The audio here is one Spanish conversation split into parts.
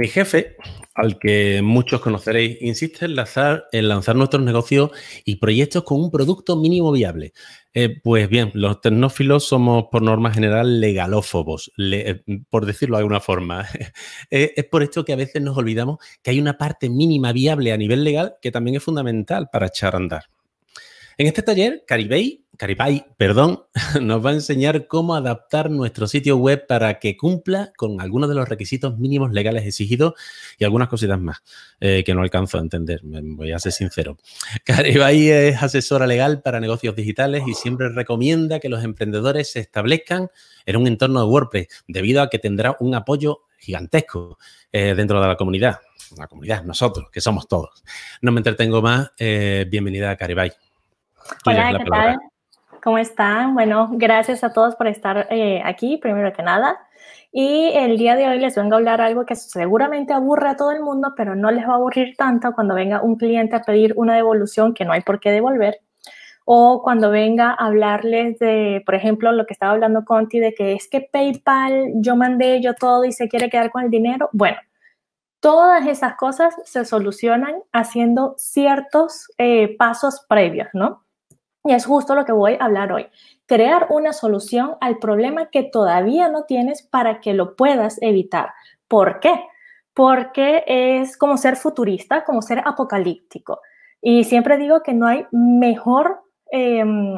Mi jefe, al que muchos conoceréis, insiste en lanzar, nuestros negocios y proyectos con un producto mínimo viable. Eh, pues bien, los tecnófilos somos por norma general legalófobos, eh, por decirlo de alguna forma. Eh, es por esto que a veces nos olvidamos que hay una parte mínima viable a nivel legal que también es fundamental para echar a andar. En este taller, Caribey, Caribay, perdón, nos va a enseñar cómo adaptar nuestro sitio web para que cumpla con algunos de los requisitos mínimos legales exigidos y algunas cositas más eh, que no alcanzo a entender, me voy a ser sincero. Caribay es asesora legal para negocios digitales y siempre recomienda que los emprendedores se establezcan en un entorno de WordPress debido a que tendrá un apoyo gigantesco eh, dentro de la comunidad. La comunidad, nosotros, que somos todos. No me entretengo más. Eh, bienvenida a Caribay. Hola, ¿qué tal? ¿Cómo están? Bueno, gracias a todos por estar eh, aquí, primero que nada. Y el día de hoy les vengo a hablar algo que seguramente aburre a todo el mundo, pero no les va a aburrir tanto cuando venga un cliente a pedir una devolución que no hay por qué devolver. O cuando venga a hablarles de, por ejemplo, lo que estaba hablando Conti, de que es que PayPal, yo mandé yo todo y se quiere quedar con el dinero. Bueno, todas esas cosas se solucionan haciendo ciertos eh, pasos previos, ¿no? Y es justo lo que voy a hablar hoy. Crear una solución al problema que todavía no tienes para que lo puedas evitar. ¿Por qué? Porque es como ser futurista, como ser apocalíptico. Y siempre digo que no hay mejor em,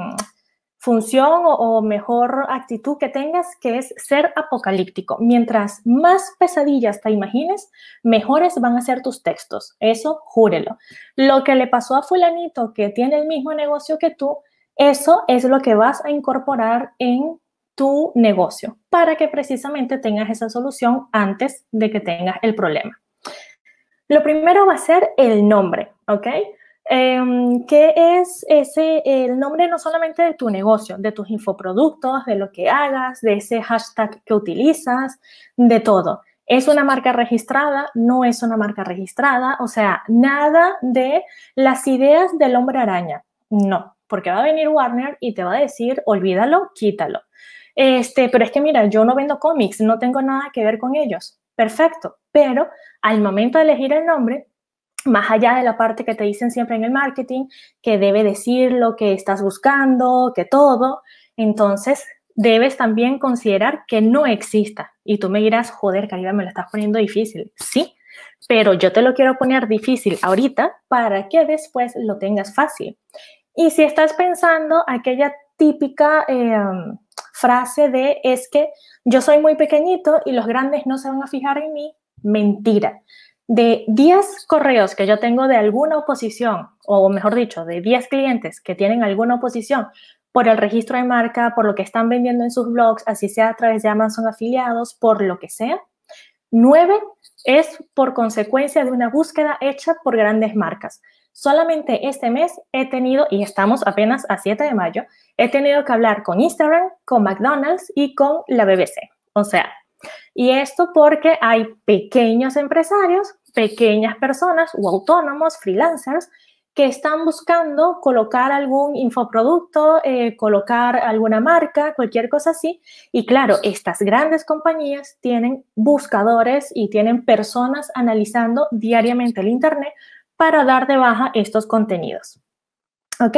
función o, mejor actitud que tengas, que es ser apocalíptico. Mientras más pesadillas te imagines, mejores van a ser tus textos. Eso, júrelo. Lo que le pasó a fulanito que tiene el mismo negocio que tú, eso es lo que vas a incorporar en tu negocio para que precisamente tengas esa solución antes de que tengas el problema. Lo primero va a ser el nombre, ¿ok? Eh, ¿Qué es ese, el nombre no solamente de tu negocio, de tus infoproductos, de lo que hagas, de ese hashtag que utilizas, de todo? ¿Es una marca registrada? ¿No es una marca registrada? O sea, nada de las ideas del hombre araña. No, porque va a venir Warner y te va a decir, olvídalo, quítalo. Este, pero es que mira, yo no vendo cómics, no tengo nada que ver con ellos. Perfecto, pero al momento de elegir el nombre, más allá de la parte que te dicen siempre en el marketing, que debe decir lo que estás buscando, que todo, entonces debes también considerar que no exista. Y tú me dirás, joder, caridad, me lo estás poniendo difícil. Sí, pero yo te lo quiero poner difícil ahorita para que después lo tengas fácil. Y si estás pensando aquella típica em, frase de es que yo soy muy pequeñito y los grandes no se van a fijar en mí, mentira de 10 correos que yo tengo de alguna oposición, o mejor dicho, de 10 clientes que tienen alguna oposición por el registro de marca, por lo que están vendiendo en sus blogs, así sea a través de Amazon afiliados, por lo que sea, 9 es por consecuencia de una búsqueda hecha por grandes marcas. Solamente este mes he tenido, y estamos apenas a 7 de mayo, he tenido que hablar con Instagram, con McDonald's y con la BBC. O sea, y esto porque hay pequeños empresarios pequeñas personas o autónomos, freelancers, que están buscando colocar algún infoproducto, eh, colocar alguna marca, cualquier cosa así. Y claro, estas grandes compañías tienen buscadores y tienen personas analizando diariamente el Internet para dar de baja estos contenidos. ¿Ok?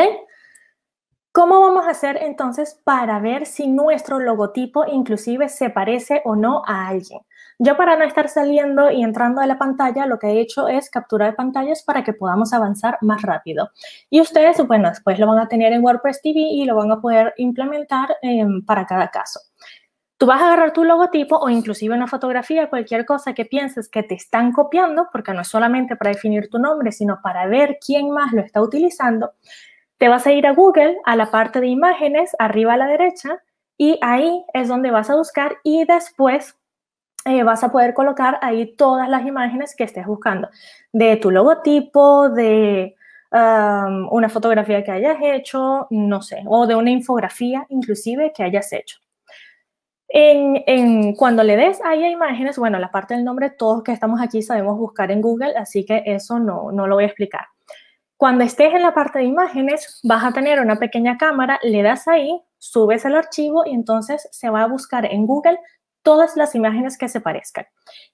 ¿Cómo vamos a hacer entonces para ver si nuestro logotipo inclusive se parece o no a alguien? Yo para no estar saliendo y entrando a la pantalla, lo que he hecho es captura de pantallas para que podamos avanzar más rápido. Y ustedes, bueno, después lo van a tener en WordPress TV y lo van a poder implementar em, para cada caso. Tú vas a agarrar tu logotipo o inclusive una fotografía, cualquier cosa que pienses que te están copiando, porque no es solamente para definir tu nombre, sino para ver quién más lo está utilizando. Te vas a ir a Google, a la parte de imágenes, arriba a la derecha, y ahí es donde vas a buscar y después eh, vas a poder colocar ahí todas las imágenes que estés buscando, de tu logotipo, de una fotografía que hayas hecho, no sé, o de una infografía inclusive que hayas hecho. En, cuando le des ahí a imágenes, bueno, la parte del nombre, todos que estamos aquí sabemos buscar en Google, así que eso no, no lo voy a explicar. Cuando estés en la parte de imágenes, vas a tener una pequeña cámara, le das ahí, subes el archivo y entonces se va a buscar en Google todas las imágenes que se parezcan.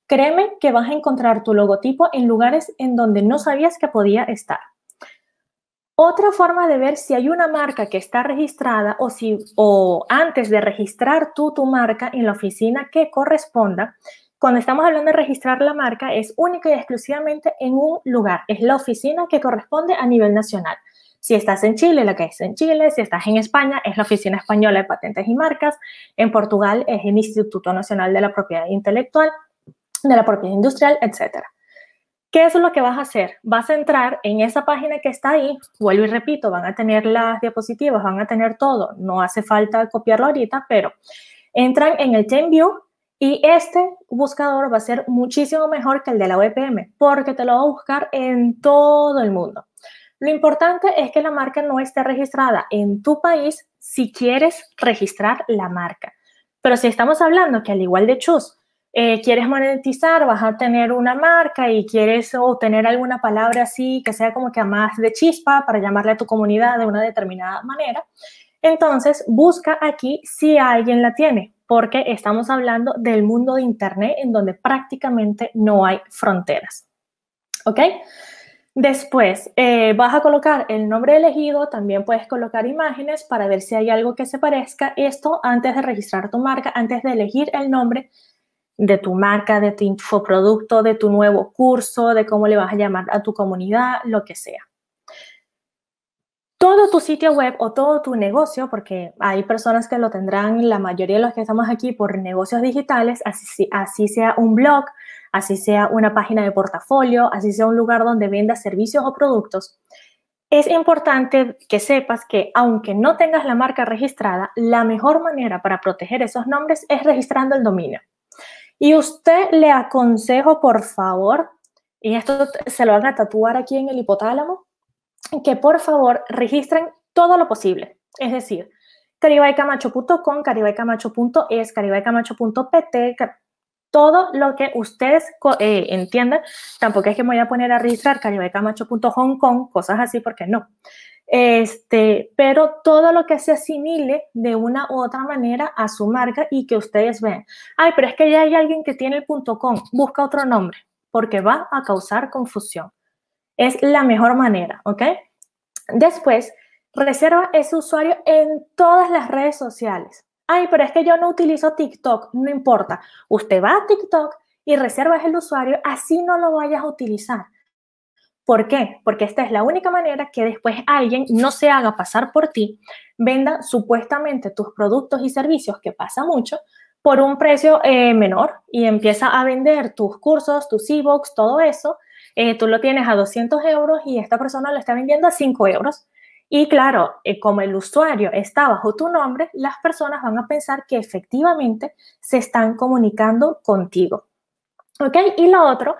Créeme que vas a encontrar tu logotipo en lugares en donde no sabías que podía estar. Otra forma de ver si hay una marca que está registrada o si o antes de registrar tú tu marca en la oficina que corresponda, cuando estamos hablando de registrar la marca es única y exclusivamente en un lugar, es la oficina que corresponde a nivel nacional. Si estás en Chile, la que es en Chile. Si estás en España, es la Oficina Española de Patentes y Marcas. En Portugal, es el Instituto Nacional de la Propiedad Intelectual, de la Propiedad Industrial, etc. ¿Qué es lo que vas a hacer? Vas a entrar en esa página que está ahí. Vuelvo y repito, van a tener las diapositivas, van a tener todo. No hace falta copiarlo ahorita, pero entran en el TenView y este buscador va a ser muchísimo mejor que el de la OPM porque te lo va a buscar en todo el mundo. Lo importante es que la marca no esté registrada en tu país si quieres registrar la marca. Pero si estamos hablando que al igual de Chus, eh, quieres monetizar, vas a tener una marca y quieres obtener alguna palabra así que sea como que a más de chispa para llamarle a tu comunidad de una determinada manera, entonces busca aquí si alguien la tiene, porque estamos hablando del mundo de Internet en donde prácticamente no hay fronteras. ¿Ok? Después, eh, vas a colocar el nombre elegido, también puedes colocar imágenes para ver si hay algo que se parezca. Esto antes de registrar tu marca, antes de elegir el nombre de tu marca, de tu infoproducto, de tu nuevo curso, de cómo le vas a llamar a tu comunidad, lo que sea. Todo tu sitio web o todo tu negocio, porque hay personas que lo tendrán, la mayoría de los que estamos aquí, por negocios digitales, así sea un blog, así sea una página de portafolio, así sea un lugar donde vendas servicios o productos, es importante que sepas que aunque no tengas la marca registrada, la mejor manera para proteger esos nombres es registrando el dominio. Y usted le aconsejo, por favor, y esto se lo van a tatuar aquí en el hipotálamo, que por favor registren todo lo posible. Es decir, caribaycamacho.com, caribaycamacho.es, caribaycamacho.pt, todo lo que ustedes eh, entiendan. Tampoco es que me voy a poner a registrar kong, cosas así, porque no. Este, pero todo lo que se asimile de una u otra manera a su marca y que ustedes vean. Ay, pero es que ya hay alguien que tiene el .com, busca otro nombre, porque va a causar confusión. Es la mejor manera, ¿ok? Después, reserva ese usuario en todas las redes sociales ay, pero es que yo no utilizo TikTok, no importa. Usted va a TikTok y reservas el usuario, así no lo vayas a utilizar. ¿Por qué? Porque esta es la única manera que después alguien no se haga pasar por ti, venda supuestamente tus productos y servicios, que pasa mucho, por un precio eh, menor y empieza a vender tus cursos, tus e-books, todo eso. Eh, tú lo tienes a 200 euros y esta persona lo está vendiendo a 5 euros. Y claro, eh, como el usuario está bajo tu nombre, las personas van a pensar que efectivamente se están comunicando contigo. ¿Ok? Y lo otro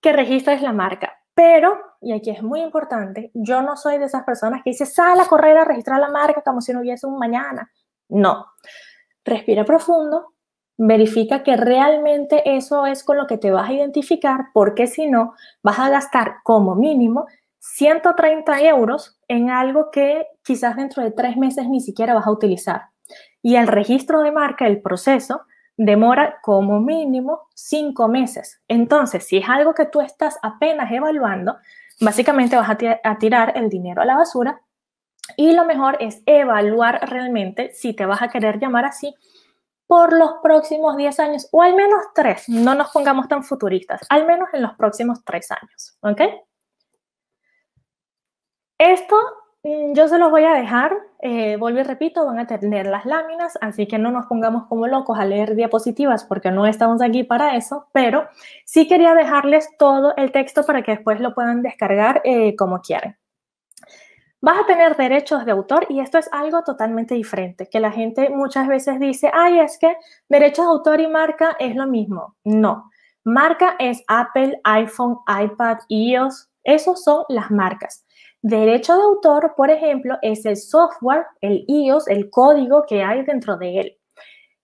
que registra es la marca. Pero, y aquí es muy importante, yo no soy de esas personas que dice, sal a correr a registrar la marca como si no hubiese un mañana. No. Respira profundo, verifica que realmente eso es con lo que te vas a identificar, porque si no, vas a gastar como mínimo 130 euros en algo que quizás dentro de tres meses ni siquiera vas a utilizar. Y el registro de marca, el proceso, demora como mínimo cinco meses. Entonces, si es algo que tú estás apenas evaluando, básicamente vas a, tirar el dinero a la basura y lo mejor es evaluar realmente si te vas a querer llamar así por los próximos 10 años o al menos tres No nos pongamos tan futuristas, al menos en los próximos tres años. ¿Ok? Esto mm, yo se los voy a dejar, eh, vuelvo y repito, van a tener las láminas, así que no nos pongamos como locos a leer diapositivas porque no estamos aquí para eso, pero sí quería dejarles todo el texto para que después lo puedan descargar eh, como quieran. Vas a tener derechos de autor y esto es algo totalmente diferente, que la gente muchas veces dice, ay, es que derechos de autor y marca es lo mismo. No, marca es Apple, iPhone, iPad, iOS, esos son las marcas. Derecho de autor, por ejemplo, es el software, el IOS, el código que hay dentro de él.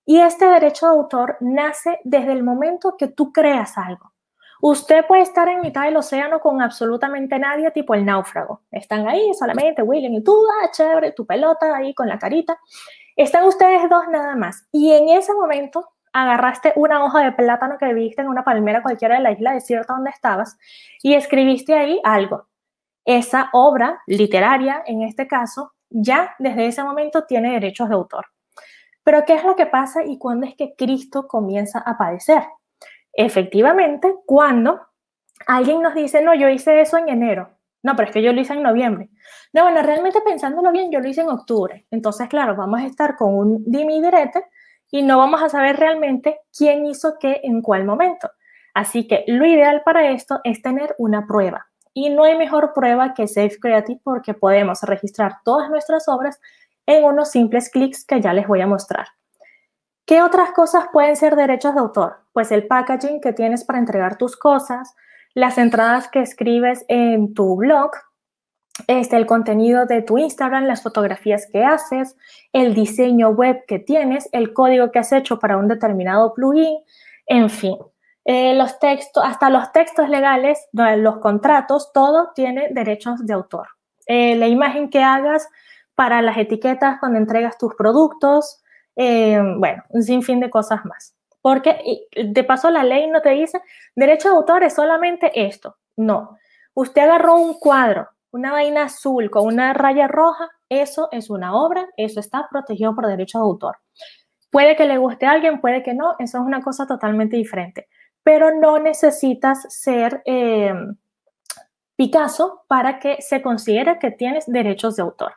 Y este derecho de autor nace desde el momento que tú creas algo. Usted puede estar en mitad del océano con absolutamente nadie, tipo el náufrago. Están ahí solamente William y tú, ah, chévere, tu pelota ahí con la carita. Están ustedes dos nada más. Y en ese momento agarraste una hoja de plátano que viste en una palmera cualquiera de la isla desierta donde estabas y escribiste ahí algo esa obra literaria, en este caso, ya desde ese momento tiene derechos de autor. Pero ¿qué es lo que pasa y cuándo es que Cristo comienza a padecer? Efectivamente, cuando alguien nos dice, no, yo hice eso en enero, no, pero es que yo lo hice en noviembre. No, bueno, realmente pensándolo bien, yo lo hice en octubre. Entonces, claro, vamos a estar con un dimi direte y no vamos a saber realmente quién hizo qué en cuál momento. Así que lo ideal para esto es tener una prueba. Y no hay mejor prueba que Safe Creative porque podemos registrar todas nuestras obras en unos simples clics que ya les voy a mostrar. ¿Qué otras cosas pueden ser derechos de autor? Pues el packaging que tienes para entregar tus cosas, las entradas que escribes en tu blog, este, el contenido de tu Instagram, las fotografías que haces, el diseño web que tienes, el código que has hecho para un determinado plugin, en fin. Eh, los textos, hasta los textos legales, los contratos, todo tiene derechos de autor. Eh, la imagen que hagas para las etiquetas cuando entregas tus productos, eh, bueno, un sinfín de cosas más. Porque de paso la ley no te dice derecho de autor es solamente esto. No. Usted agarró un cuadro, una vaina azul con una raya roja, eso es una obra, eso está protegido por derecho de autor. Puede que le guste a alguien, puede que no, eso es una cosa totalmente diferente pero no necesitas ser eh, Picasso para que se considere que tienes derechos de autor.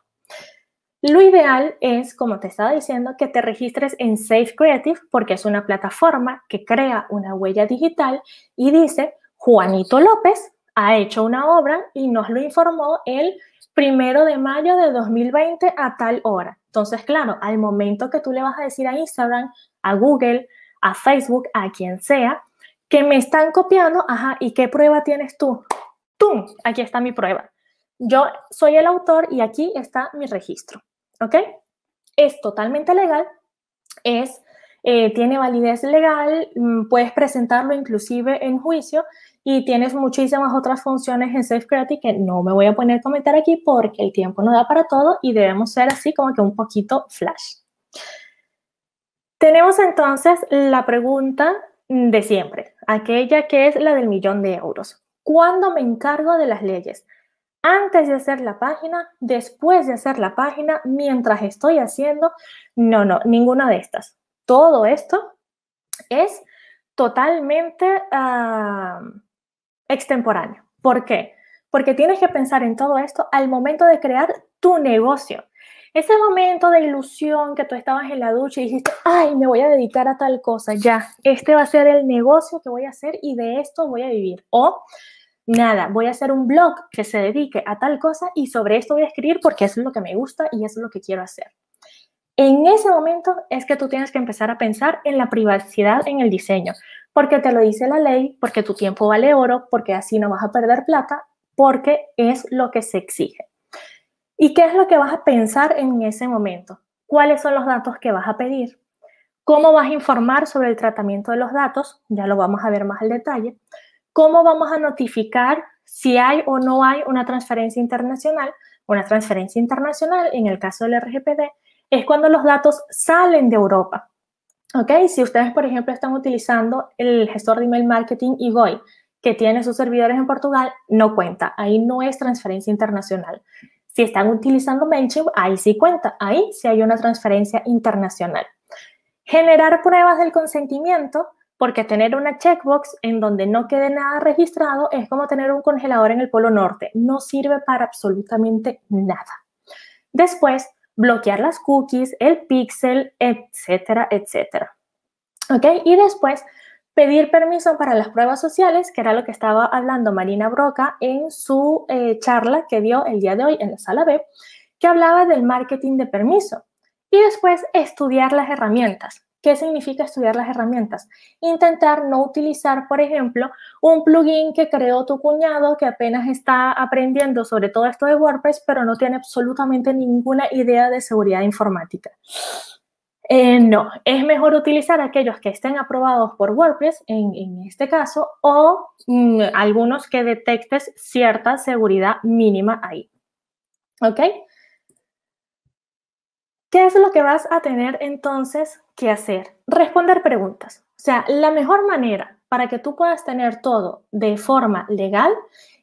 Lo ideal es, como te estaba diciendo, que te registres en Safe Creative porque es una plataforma que crea una huella digital y dice, Juanito López ha hecho una obra y nos lo informó el primero de mayo de 2020 a tal hora. Entonces, claro, al momento que tú le vas a decir a Instagram, a Google, a Facebook, a quien sea, que me están copiando, ajá, ¿y qué prueba tienes tú? ¡Tum! Aquí está mi prueba. Yo soy el autor y aquí está mi registro, ¿ok? Es totalmente legal, es, eh, tiene validez legal, mm, puedes presentarlo inclusive en juicio y tienes muchísimas otras funciones en Creative que no me voy a poner a comentar aquí porque el tiempo no da para todo y debemos ser así como que un poquito flash. Tenemos entonces la pregunta de siempre, aquella que es la del millón de euros. ¿Cuándo me encargo de las leyes? Antes de hacer la página, después de hacer la página, mientras estoy haciendo. No, no, ninguna de estas. Todo esto es totalmente ah, extemporáneo. ¿Por qué? Porque tienes que pensar en todo esto al momento de crear tu negocio. Ese momento de ilusión que tú estabas en la ducha y dijiste, ay, me voy a dedicar a tal cosa, ya, este va a ser el negocio que voy a hacer y de esto voy a vivir. O nada, voy a hacer un blog que se dedique a tal cosa y sobre esto voy a escribir porque eso es lo que me gusta y eso es lo que quiero hacer. En ese momento es que tú tienes que empezar a pensar en la privacidad en el diseño, porque te lo dice la ley, porque tu tiempo vale oro, porque así no vas a perder plata, porque es lo que se exige. ¿Y qué es lo que vas a pensar en ese momento? ¿Cuáles son los datos que vas a pedir? ¿Cómo vas a informar sobre el tratamiento de los datos? Ya lo vamos a ver más al detalle. ¿Cómo vamos a notificar si hay o no hay una transferencia internacional? Una transferencia internacional, en el caso del RGPD, es cuando los datos salen de Europa. ¿Ok? Si ustedes, por ejemplo, están utilizando el gestor de email marketing Ivoi, que tiene sus servidores en Portugal, no cuenta. Ahí no es transferencia internacional. Si están utilizando MailChimp, ahí sí cuenta, ahí sí hay una transferencia internacional. Generar pruebas del consentimiento, porque tener una checkbox en donde no quede nada registrado es como tener un congelador en el Polo Norte, no sirve para absolutamente nada. Después, bloquear las cookies, el pixel, etcétera, etcétera. ¿Ok? Y después, pedir permiso para las pruebas sociales, que era lo que estaba hablando Marina Broca en su eh, charla que dio el día de hoy en la sala B, que hablaba del marketing de permiso. Y después estudiar las herramientas. ¿Qué significa estudiar las herramientas? Intentar no utilizar, por ejemplo, un plugin que creó tu cuñado que apenas está aprendiendo sobre todo esto de WordPress, pero no tiene absolutamente ninguna idea de seguridad informática. Eh, no, es mejor utilizar aquellos que estén aprobados por WordPress, en, este caso, o mm, algunos que detectes cierta seguridad mínima ahí. ¿Ok? ¿Qué es lo que vas a tener entonces que hacer? Responder preguntas. O sea, la mejor manera para que tú puedas tener todo de forma legal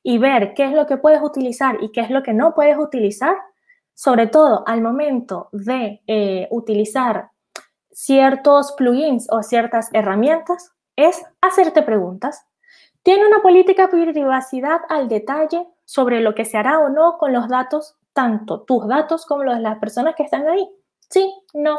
y ver qué es lo que puedes utilizar y qué es lo que no puedes utilizar sobre todo al momento de eh, utilizar ciertos plugins o ciertas herramientas, es hacerte preguntas. Tiene una política de privacidad al detalle sobre lo que se hará o no con los datos, tanto tus datos como los de las personas que están ahí. Sí, no.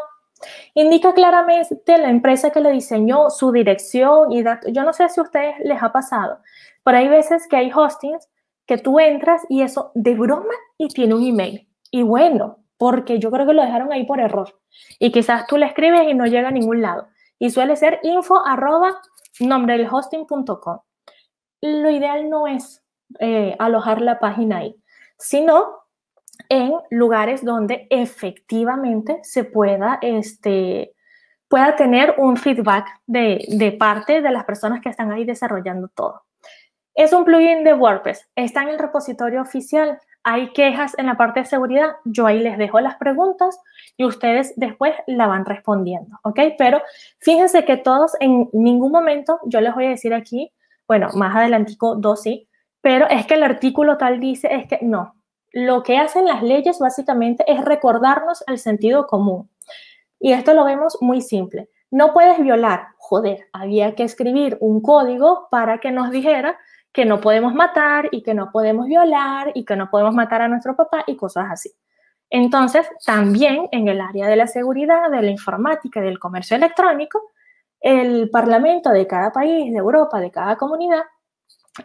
Indica claramente la empresa que le diseñó, su dirección y datos. Yo no sé si a ustedes les ha pasado, pero hay veces que hay hostings que tú entras y eso de broma y tiene un email y bueno, porque yo creo que lo dejaron ahí por error. Y quizás tú le escribes y no llega a ningún lado. Y suele ser info nombre Lo ideal no es eh, alojar la página ahí, sino en lugares donde efectivamente se pueda, este, pueda tener un feedback de, de, parte de las personas que están ahí desarrollando todo. Es un plugin de WordPress, está en el repositorio oficial, hay quejas en la parte de seguridad, yo ahí les dejo las preguntas y ustedes después la van respondiendo, ¿ok? Pero fíjense que todos en ningún momento, yo les voy a decir aquí, bueno, más adelantico dos sí, pero es que el artículo tal dice, es que no, lo que hacen las leyes básicamente es recordarnos el sentido común. Y esto lo vemos muy simple. No puedes violar, joder, había que escribir un código para que nos dijera que no podemos matar y que no podemos violar y que no podemos matar a nuestro papá y cosas así. Entonces, también en el área de la seguridad, de la informática, y del comercio electrónico, el parlamento de cada país, de Europa, de cada comunidad,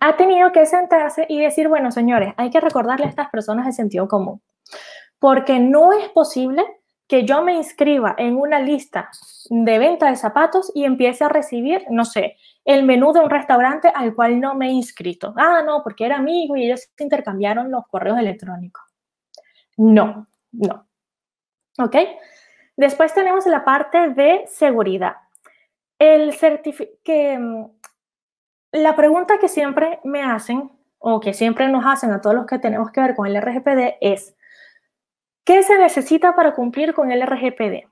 ha tenido que sentarse y decir, bueno, señores, hay que recordarle a estas personas el sentido común, porque no es posible que yo me inscriba en una lista de venta de zapatos y empiece a recibir, no sé, el menú de un restaurante al cual no me he inscrito. Ah, no, porque era amigo y ellos intercambiaron los correos electrónicos. No, no. ¿Ok? Después tenemos la parte de seguridad. El que, mm, la pregunta que siempre me hacen o que siempre nos hacen a todos los que tenemos que ver con el RGPD es, ¿qué se necesita para cumplir con el RGPD?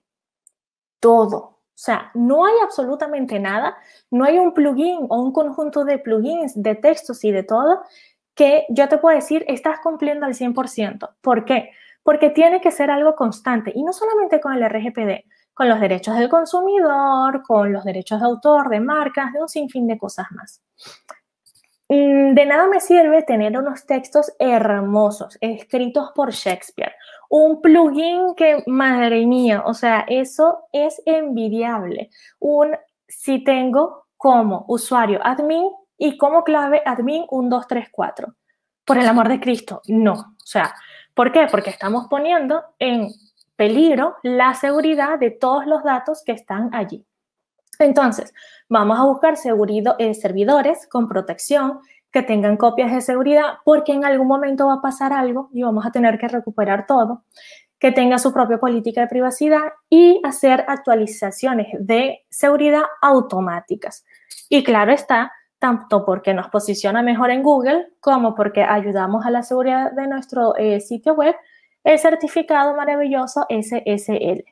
Todo, o sea, no hay absolutamente nada, no hay un plugin o un conjunto de plugins, de textos y de todo que yo te puedo decir, estás cumpliendo al 100%. ¿Por qué? Porque tiene que ser algo constante y no solamente con el RGPD, con los derechos del consumidor, con los derechos de autor, de marcas, de un sinfín de cosas más. Mm, de nada me sirve tener unos textos hermosos escritos por Shakespeare, un plugin que, madre mía, o sea, eso es envidiable. Un si tengo como usuario admin y como clave admin 1234. Por el amor de Cristo, no. O sea, ¿por qué? Porque estamos poniendo en peligro la seguridad de todos los datos que están allí. Entonces, vamos a buscar eh, servidores con protección que tengan copias de seguridad porque en algún momento va a pasar algo y vamos a tener que recuperar todo, que tenga su propia política de privacidad y hacer actualizaciones de seguridad automáticas. Y claro está, tanto porque nos posiciona mejor en Google como porque ayudamos a la seguridad de nuestro eh, sitio web, el certificado maravilloso SSL.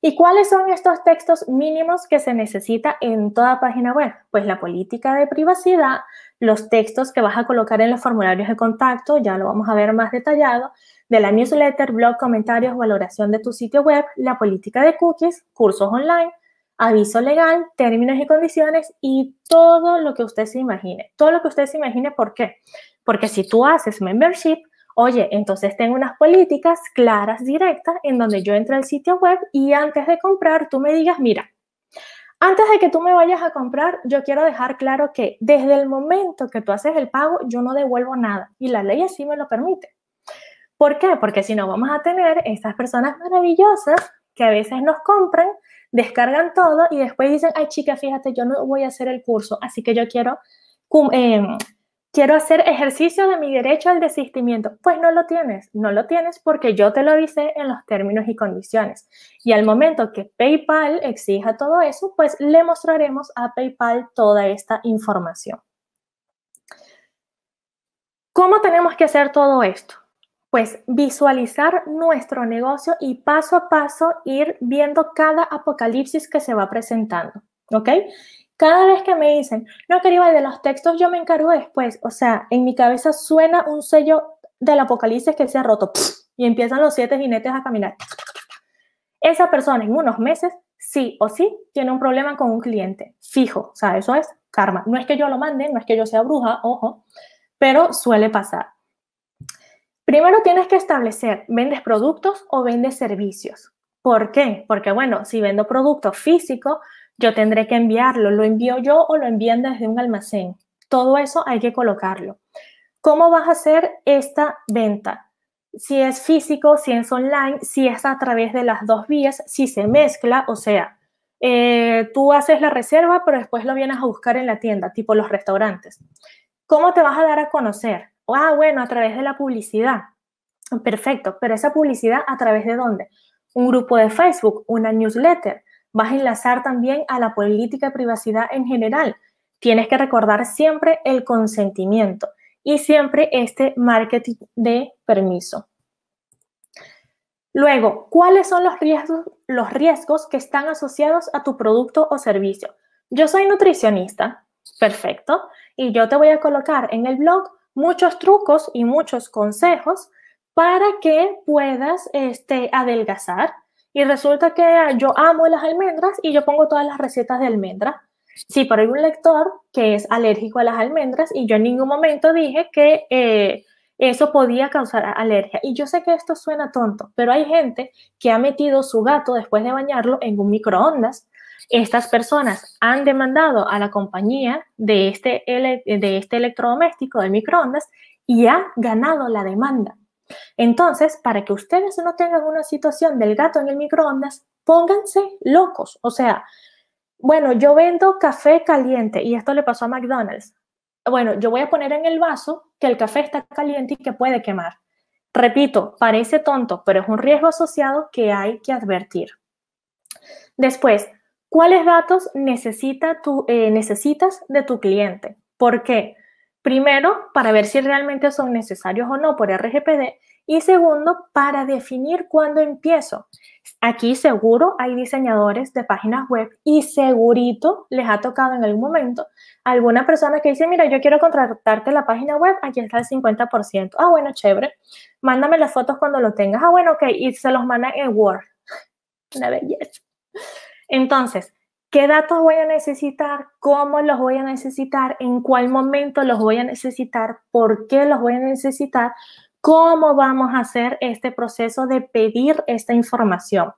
¿Y cuáles son estos textos mínimos que se necesita en toda página web? Pues la política de privacidad, los textos que vas a colocar en los formularios de contacto, ya lo vamos a ver más detallado, de la newsletter, blog, comentarios, valoración de tu sitio web, la política de cookies, cursos online, aviso legal, términos y condiciones y todo lo que usted se imagine. Todo lo que usted se imagine, ¿por qué? Porque si tú haces membership, Oye, entonces tengo unas políticas claras, directas, en donde yo entro al sitio web y antes de comprar tú me digas, mira, antes de que tú me vayas a comprar, yo quiero dejar claro que desde el momento que tú haces el pago, yo no devuelvo nada y la ley así me lo permite. ¿Por qué? Porque si no vamos a tener esas personas maravillosas que a veces nos compran, descargan todo y después dicen, ay chica, fíjate, yo no voy a hacer el curso, así que yo quiero em, quiero hacer ejercicio de mi derecho al desistimiento. Pues no lo tienes, no lo tienes porque yo te lo hice en los términos y condiciones. Y al momento que PayPal exija todo eso, pues le mostraremos a PayPal toda esta información. ¿Cómo tenemos que hacer todo esto? Pues visualizar nuestro negocio y paso a paso ir viendo cada apocalipsis que se va presentando. ¿Ok? Cada vez que me dicen, no, querida, de los textos yo me encargo después, o sea, en mi cabeza suena un sello del apocalipsis que se ha roto y empiezan los siete jinetes a caminar. Esa persona en unos meses sí o sí tiene un problema con un cliente, fijo, o sea, eso es karma. No es que yo lo mande, no es que yo sea bruja, ojo, pero suele pasar. Primero tienes que establecer, ¿vendes productos o vendes servicios? ¿Por qué? Porque bueno, si vendo producto físico, yo tendré que enviarlo. ¿Lo envío yo o lo envían desde un almacén? Todo eso hay que colocarlo. ¿Cómo vas a hacer esta venta? Si es físico, si es online, si es a través de las dos vías, si se mezcla, o sea, eh, tú haces la reserva, pero después lo vienes a buscar en la tienda, tipo los restaurantes. ¿Cómo te vas a dar a conocer? Ah, bueno, a través de la publicidad. Perfecto, pero esa publicidad a través de dónde? Un grupo de Facebook, una newsletter, vas a enlazar también a la política de privacidad en general. Tienes que recordar siempre el consentimiento y siempre este marketing de permiso. Luego, ¿cuáles son los riesgos, los riesgos que están asociados a tu producto o servicio? Yo soy nutricionista, perfecto, y yo te voy a colocar en el blog muchos trucos y muchos consejos para que puedas este, adelgazar, y resulta que yo amo las almendras y yo pongo todas las recetas de almendras. Sí, pero hay un lector que es alérgico a las almendras y yo en ningún momento dije que eh, eso podía causar alergia. Y yo sé que esto suena tonto, pero hay gente que ha metido su gato después de bañarlo en un microondas. Estas personas han demandado a la compañía de este, de este electrodoméstico de microondas y ha ganado la demanda. Entonces, para que ustedes no tengan una situación del gato en el microondas, pónganse locos. O sea, bueno, yo vendo café caliente y esto le pasó a McDonald's. Bueno, yo voy a poner en el vaso que el café está caliente y que puede quemar. Repito, parece tonto, pero es un riesgo asociado que hay que advertir. Después, ¿cuáles datos necesita eh, necesitas de tu cliente? ¿Por qué? Primero, para ver si realmente son necesarios o no por RGPD. Y segundo, para definir cuándo empiezo. Aquí seguro hay diseñadores de páginas web y segurito les ha tocado en algún momento alguna persona que dice, mira, yo quiero contratarte la página web, aquí está el 50%. Ah, bueno, chévere. Mándame las fotos cuando lo tengas. Ah, bueno, ok. Y se los manda en Word. Una belleza. Entonces, qué datos voy a necesitar, cómo los voy a necesitar, en cuál momento los voy a necesitar, por qué los voy a necesitar, cómo vamos a hacer este proceso de pedir esta información.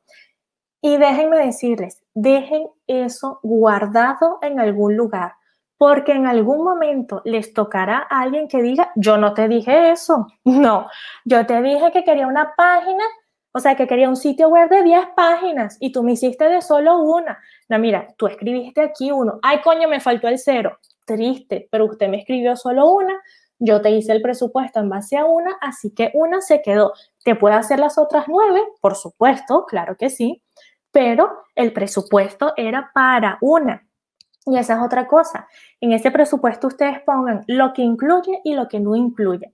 Y déjenme decirles, dejen eso guardado en algún lugar, porque en algún momento les tocará a alguien que diga, yo no te dije eso, no, yo te dije que quería una página o sea, que quería un sitio web de 10 páginas y tú me hiciste de solo una. No, mira, tú escribiste aquí uno. Ay, coño, me faltó el cero. Triste, pero usted me escribió solo una. Yo te hice el presupuesto en base a una, así que una se quedó. ¿Te puedo hacer las otras nueve? Por supuesto, claro que sí. Pero el presupuesto era para una. Y esa es otra cosa. En ese presupuesto ustedes pongan lo que incluye y lo que no incluye.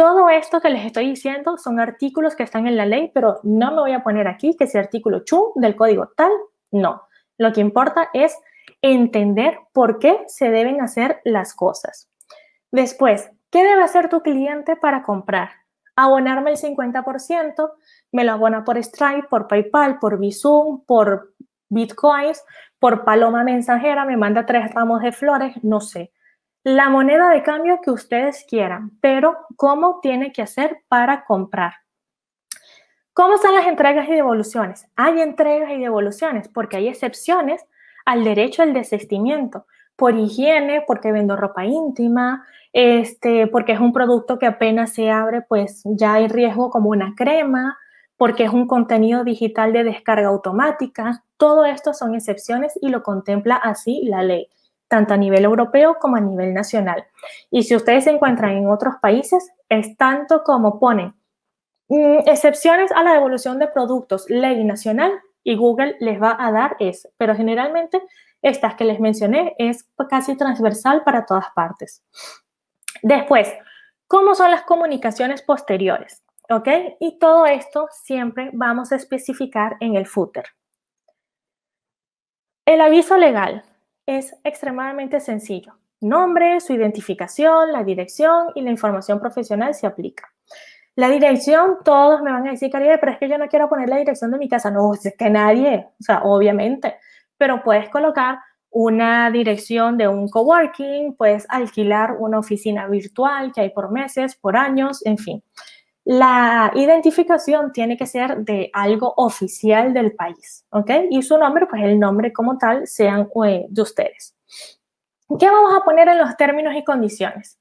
Todo esto que les estoy diciendo son artículos que están en la ley, pero no me voy a poner aquí que sea artículo chum del código tal, no. Lo que importa es entender por qué se deben hacer las cosas. Después, ¿qué debe hacer tu cliente para comprar? Abonarme el 50%, me lo abona por Stripe, por PayPal, por Bizum, por Bitcoins, por Paloma Mensajera, me manda tres ramos de flores, no sé la moneda de cambio que ustedes quieran, pero cómo tiene que hacer para comprar. ¿Cómo están las entregas y devoluciones? Hay entregas y devoluciones porque hay excepciones al derecho al desistimiento por higiene, porque vendo ropa íntima, este, porque es un producto que apenas se abre, pues ya hay riesgo como una crema, porque es un contenido digital de descarga automática. Todo esto son excepciones y lo contempla así la ley tanto a nivel europeo como a nivel nacional. Y si ustedes se encuentran en otros países, es tanto como ponen mm, excepciones a la devolución de productos, ley nacional, y Google les va a dar eso. Pero generalmente estas que les mencioné es casi transversal para todas partes. Después, ¿cómo son las comunicaciones posteriores? ¿Ok? Y todo esto siempre vamos a especificar en el footer. El aviso legal es extremadamente sencillo. Nombre, su identificación, la dirección y la información profesional se aplica. La dirección, todos me van a decir, Caribe, pero es que yo no quiero poner la dirección de mi casa. No, es que nadie, o sea, obviamente. Pero puedes colocar una dirección de un coworking, puedes alquilar una oficina virtual que hay por meses, por años, en fin. La identificación tiene que ser de algo oficial del país, ¿ok? Y su nombre, pues el nombre como tal, sean eh, de ustedes. ¿Qué vamos a poner en los términos y condiciones?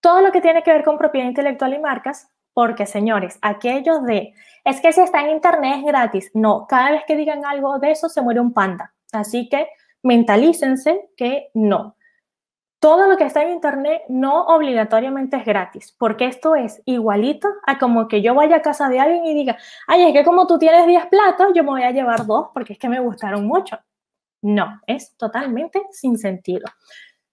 Todo lo que tiene que ver con propiedad intelectual y marcas, porque señores, aquellos de, es que si está en internet es gratis. No, cada vez que digan algo de eso se muere un panda. Así que mentalícense que no todo lo que está en Internet no obligatoriamente es gratis, porque esto es igualito a como que yo vaya a casa de alguien y diga, ay, es que como tú tienes 10 platos, yo me voy a llevar dos porque es que me gustaron mucho. No, es totalmente sin sentido.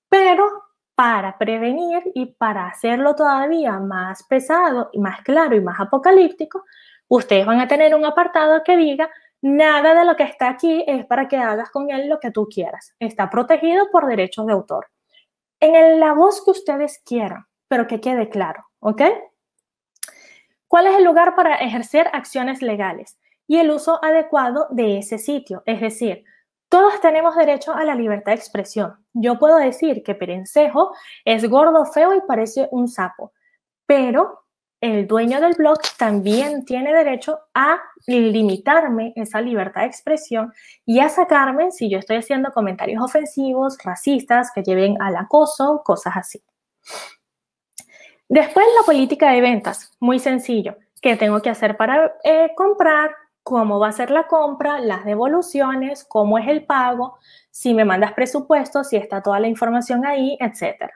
Pero para prevenir y para hacerlo todavía más pesado, y más claro y más apocalíptico, ustedes van a tener un apartado que diga, nada de lo que está aquí es para que hagas con él lo que tú quieras. Está protegido por derechos de autor en la voz que ustedes quieran, pero que quede claro, ¿ok? ¿Cuál es el lugar para ejercer acciones legales? Y el uso adecuado de ese sitio, es decir, todos tenemos derecho a la libertad de expresión. Yo puedo decir que Perencejo es gordo, feo y parece un sapo, pero el dueño del blog también tiene derecho a limitarme esa libertad de expresión y a sacarme si yo estoy haciendo comentarios ofensivos, racistas, que lleven al acoso, cosas así. Después la política de ventas, muy sencillo. ¿Qué tengo que hacer para eh, comprar? ¿Cómo va a ser la compra? Las devoluciones, cómo es el pago, si me mandas presupuesto, si está toda la información ahí, etcétera.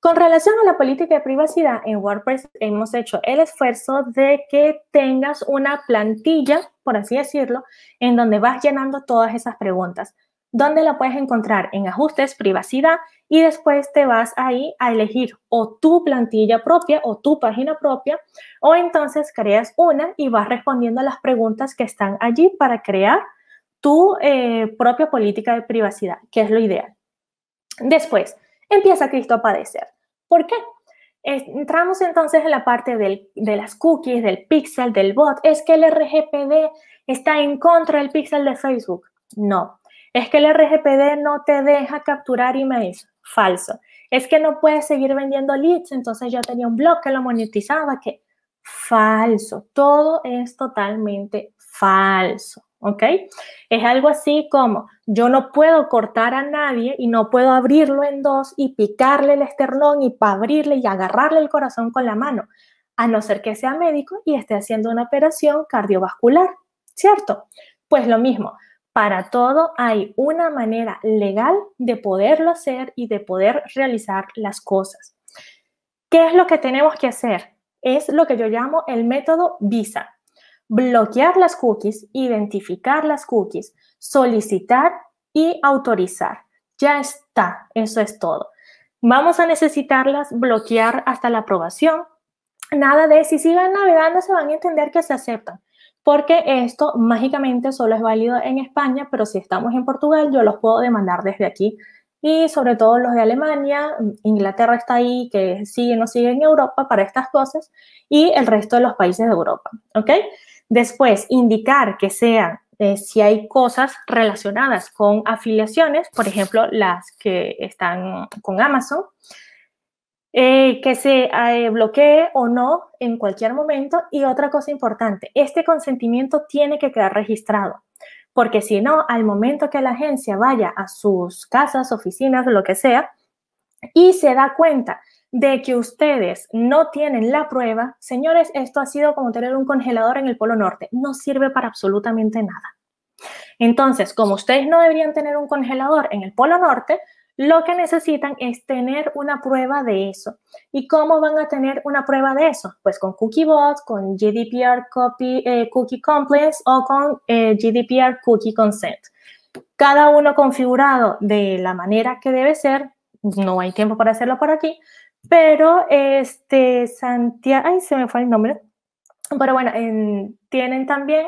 Con relación a la política de privacidad, en WordPress hemos hecho el esfuerzo de que tengas una plantilla, por así decirlo, en donde vas llenando todas esas preguntas. ¿Dónde la puedes encontrar? En ajustes, privacidad, y después te vas ahí a elegir o tu plantilla propia o tu página propia, o entonces creas una y vas respondiendo a las preguntas que están allí para crear tu eh, propia política de privacidad, que es lo ideal. Después, empieza Cristo a padecer. ¿Por qué? Entramos entonces en la parte de las cookies, del pixel, del bot. ¿Es que el RGPD está en contra del pixel de Facebook? No. ¿Es que el RGPD no te deja capturar emails? Falso. ¿Es que no puedes seguir vendiendo leads? Entonces yo tenía un blog que lo monetizaba, que falso. Todo es totalmente falso. ¿ok? Es algo así como yo no puedo cortar a nadie y no puedo abrirlo en dos y picarle el esternón y para abrirle y agarrarle el corazón con la mano, a no ser que sea médico y esté haciendo una operación cardiovascular, ¿cierto? Pues lo mismo, para todo hay una manera legal de poderlo hacer y de poder realizar las cosas. ¿Qué es lo que tenemos que hacer? Es lo que yo llamo el método visa bloquear las cookies, identificar las cookies, solicitar y autorizar. Ya está, eso es todo. Vamos a necesitarlas bloquear hasta la aprobación. Nada de si siguen navegando se van a entender que se aceptan, porque esto mágicamente solo es válido en España, pero si estamos en Portugal yo los puedo demandar desde aquí y sobre todo los de Alemania, Inglaterra está ahí, que sigue o no sigue en Europa para estas cosas, y el resto de los países de Europa, ¿ok? Después, indicar que sea eh, si hay cosas relacionadas con afiliaciones, por ejemplo, las que están con Amazon, eh, que se eh, bloquee o no en cualquier momento. Y otra cosa importante, este consentimiento tiene que quedar registrado, porque si no, al momento que la agencia vaya a sus casas, oficinas, lo que sea, y se da cuenta de que ustedes no tienen la prueba, señores, esto ha sido como tener un congelador en el Polo Norte, no sirve para absolutamente nada. Entonces, como ustedes no deberían tener un congelador en el Polo Norte, lo que necesitan es tener una prueba de eso. ¿Y cómo van a tener una prueba de eso? Pues con CookieBot, con GDPR copy, eh, Cookie Compliance o con eh, GDPR Cookie Consent. Cada uno configurado de la manera que debe ser. No hay tiempo para hacerlo por aquí, pero este, Santiago, ay, se me fue el nombre. Pero bueno, tienen también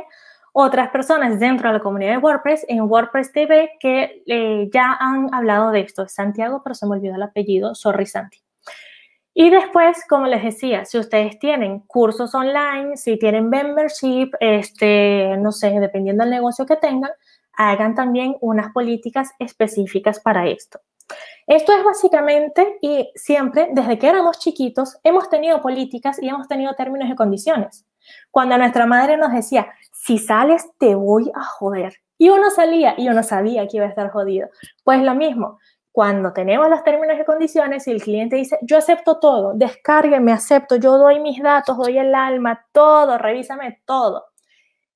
otras personas dentro de la comunidad de WordPress en WordPress TV que eh, ya han hablado de esto. Santiago, pero se me olvidó el apellido, sorry Santi. Y después, como les decía, si ustedes tienen cursos online, si tienen membership, este, no sé, dependiendo del negocio que tengan, hagan también unas políticas específicas para esto. Esto es básicamente y siempre, desde que éramos chiquitos, hemos tenido políticas y hemos tenido términos y condiciones. Cuando nuestra madre nos decía, si sales te voy a joder. Y uno salía y uno sabía que iba a estar jodido. Pues lo mismo, cuando tenemos los términos y condiciones y el cliente dice, yo acepto todo, descárgueme, acepto, yo doy mis datos, doy el alma, todo, revísame todo.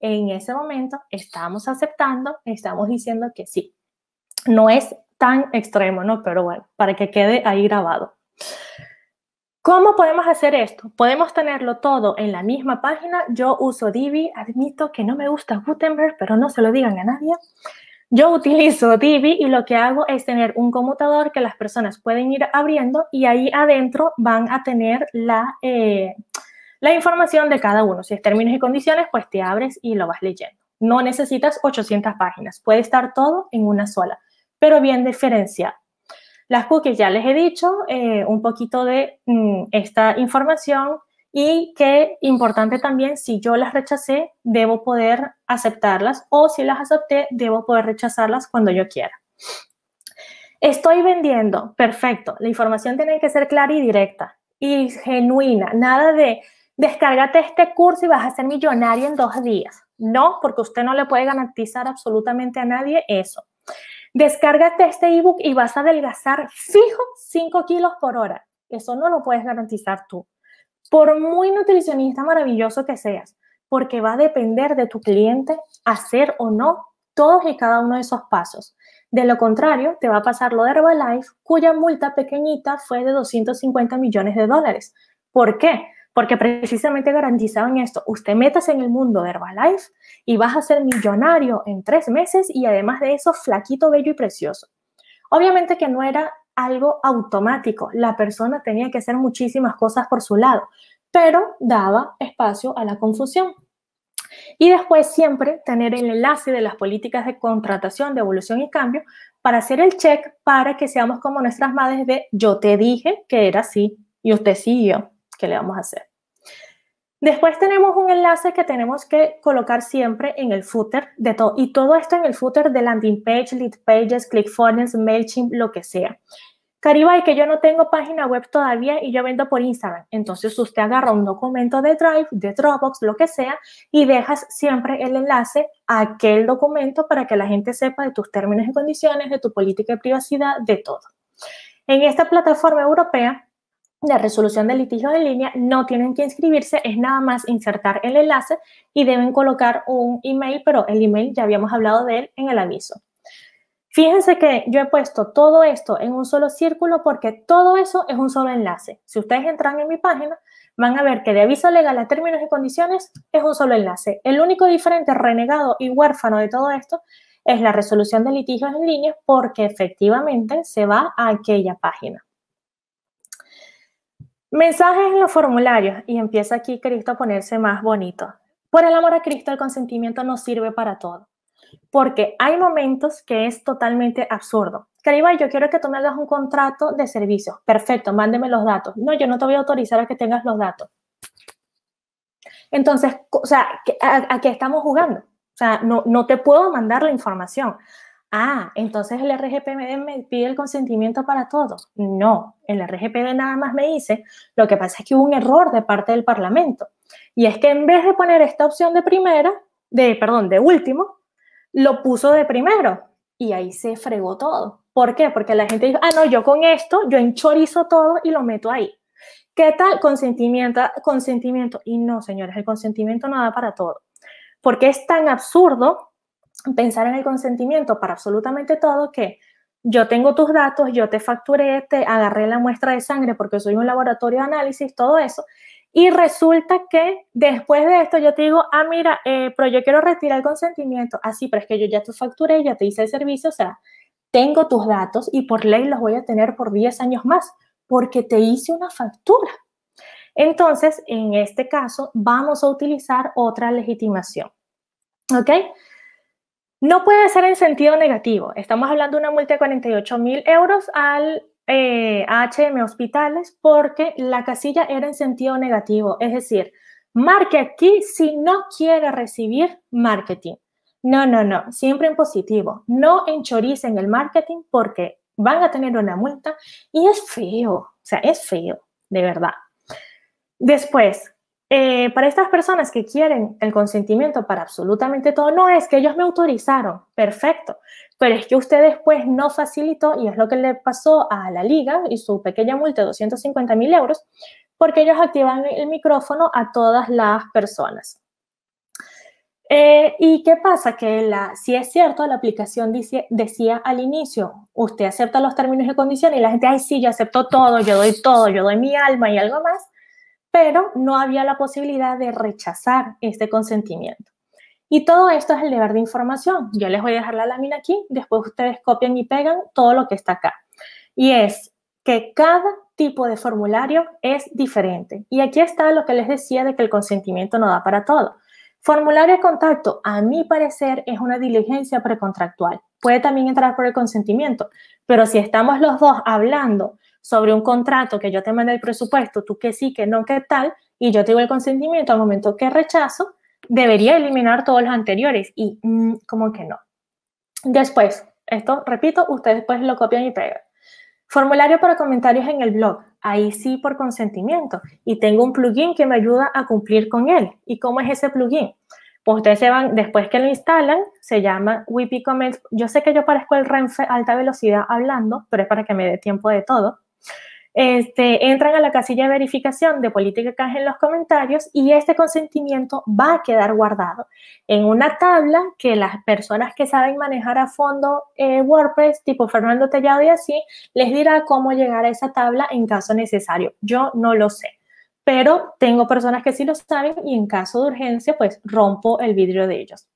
En ese momento estamos aceptando, estamos diciendo que sí. No es tan extremo, ¿no? Pero bueno, para que quede ahí grabado. ¿Cómo podemos hacer esto? ¿Podemos tenerlo todo en la misma página? Yo uso Divi, admito que no me gusta Gutenberg, pero no se lo digan a nadie. Yo utilizo Divi y lo que hago es tener un conmutador que las personas pueden ir abriendo y ahí adentro van a tener la, eh, la información de cada uno. Si es términos y condiciones, pues te abres y lo vas leyendo. No necesitas 800 páginas, puede estar todo en una sola pero bien diferenciado. Las cookies ya les he dicho eh, un poquito de mm, esta información y qué importante también, si yo las rechacé, debo poder aceptarlas o si las acepté, debo poder rechazarlas cuando yo quiera. Estoy vendiendo, perfecto. La información tiene que ser clara y directa y genuina, nada de descárgate este curso y vas a ser millonario en dos días. No, porque usted no le puede garantizar absolutamente a nadie eso. Descárgate este ebook y vas a adelgazar fijo 5 kilos por hora. Eso no lo puedes garantizar tú. Por muy nutricionista maravilloso que seas, porque va a depender de tu cliente hacer o no todos y cada uno de esos pasos. De lo contrario, te va a pasar lo de Herbalife, cuya multa pequeñita fue de 250 millones de dólares. ¿Por qué? porque precisamente garantizaban esto. Usted metas en el mundo de Herbalife y vas a ser millonario en tres meses y además de eso, flaquito, bello y precioso. Obviamente que no era algo automático, la persona tenía que hacer muchísimas cosas por su lado, pero daba espacio a la confusión. Y después siempre tener el enlace de las políticas de contratación, de evolución y cambio para hacer el check para que seamos como nuestras madres de yo te dije que era así y usted siguió que le vamos a hacer? Después tenemos un enlace que tenemos que colocar siempre en el footer de todo y todo esto en el footer de landing page, lead pages, click forms, Mailchimp, lo que sea. y que yo no tengo página web todavía y yo vendo por Instagram. Entonces usted agarra un documento de Drive, de Dropbox, lo que sea, y dejas siempre el enlace a aquel documento para que la gente sepa de tus términos y condiciones, de tu política de privacidad, de todo. En esta plataforma europea la resolución de litigios en línea, no tienen que inscribirse, es nada más insertar el enlace y deben colocar un email, pero el email ya habíamos hablado de él en el aviso. Fíjense que yo he puesto todo esto en un solo círculo porque todo eso es un solo enlace. Si ustedes entran en mi página, van a ver que de aviso legal a términos y condiciones es un solo enlace. El único diferente, renegado y huérfano de todo esto es la resolución de litigios en línea porque efectivamente se va a aquella página. Mensajes en los formularios y empieza aquí Cristo a ponerse más bonito. Por el amor a Cristo, el consentimiento no sirve para todo, porque hay momentos que es totalmente absurdo. Cariba, yo quiero que tú me hagas un contrato de servicio. Perfecto, mándeme los datos. No, yo no te voy a autorizar a que tengas los datos. Entonces, o sea, ¿a, a qué estamos jugando? O sea, no, no te puedo mandar la información. Ah, entonces el RGPD me pide el consentimiento para todo. No, el RGPD nada más me dice, lo que pasa es que hubo un error de parte del Parlamento. Y es que en vez de poner esta opción de primera, de, perdón, de último, lo puso de primero. Y ahí se fregó todo. ¿Por qué? Porque la gente dijo, ah, no, yo con esto, yo enchorizo todo y lo meto ahí. ¿Qué tal? Consentimiento, consentimiento. Y no, señores, el consentimiento no da para todo. Porque es tan absurdo pensar en el consentimiento para absolutamente todo que yo tengo tus datos, yo te facturé, te agarré la muestra de sangre porque soy un laboratorio de análisis, todo eso. Y resulta que después de esto yo te digo, ah, mira, eh, pero yo quiero retirar el consentimiento. Así, ah, sí, pero es que yo ya te facturé, ya te hice el servicio, o sea, tengo tus datos y por ley los voy a tener por 10 años más porque te hice una factura. Entonces, en este caso, vamos a utilizar otra legitimación. ¿Ok? No puede ser en sentido negativo. Estamos hablando de una multa de 48 mil euros al HM Hospitales porque la casilla era en sentido negativo. Es decir, marque aquí si no quiere recibir marketing. No, no, no, siempre en positivo. No enchoricen el marketing porque van a tener una multa y es feo, o sea, es feo, de verdad. Después, eh, para estas personas que quieren el consentimiento para absolutamente todo, no es que ellos me autorizaron, perfecto, pero es que usted después no facilitó, y es lo que le pasó a la liga y su pequeña multa de 250 mil euros, porque ellos activan el micrófono a todas las personas. Eh, ¿Y qué pasa? Que la, si es cierto, la aplicación decía al inicio, usted acepta los términos y condiciones y la gente, ay, sí, yo acepto todo, yo doy todo, yo doy mi alma y algo más pero no había la posibilidad de rechazar este consentimiento. Y todo esto es el deber de información. Yo les voy a dejar la lámina aquí, después ustedes copian y pegan todo lo que está acá. Y es que cada tipo de formulario es diferente. Y aquí está lo que les decía de que el consentimiento no da para todo. Formulario de contacto, a mi parecer, es una diligencia precontractual. Puede también entrar por el consentimiento, pero si estamos los dos hablando sobre un contrato que yo te mandé el presupuesto, tú que sí, que no, que tal, y yo te el consentimiento al momento que rechazo, debería eliminar todos los anteriores y mm, como que no. Después, esto repito, ustedes después pues lo copian y pegan. Formulario para comentarios en el blog. Ahí sí por consentimiento. Y tengo un plugin que me ayuda a cumplir con él. ¿Y cómo es ese plugin? Pues ustedes se van, después que lo instalan, se llama wp Comments. Yo sé que yo parezco el Renfe alta velocidad hablando, pero es para que me dé tiempo de todo. Este, entran a la casilla de verificación de política caja en los comentarios y este consentimiento va a quedar guardado en una tabla que las personas que saben manejar a fondo eh, WordPress, tipo Fernando Tellado y así, les dirá cómo llegar a esa tabla en caso necesario. Yo no lo sé, pero tengo personas que sí lo saben y en caso de urgencia, pues rompo el vidrio de ellos.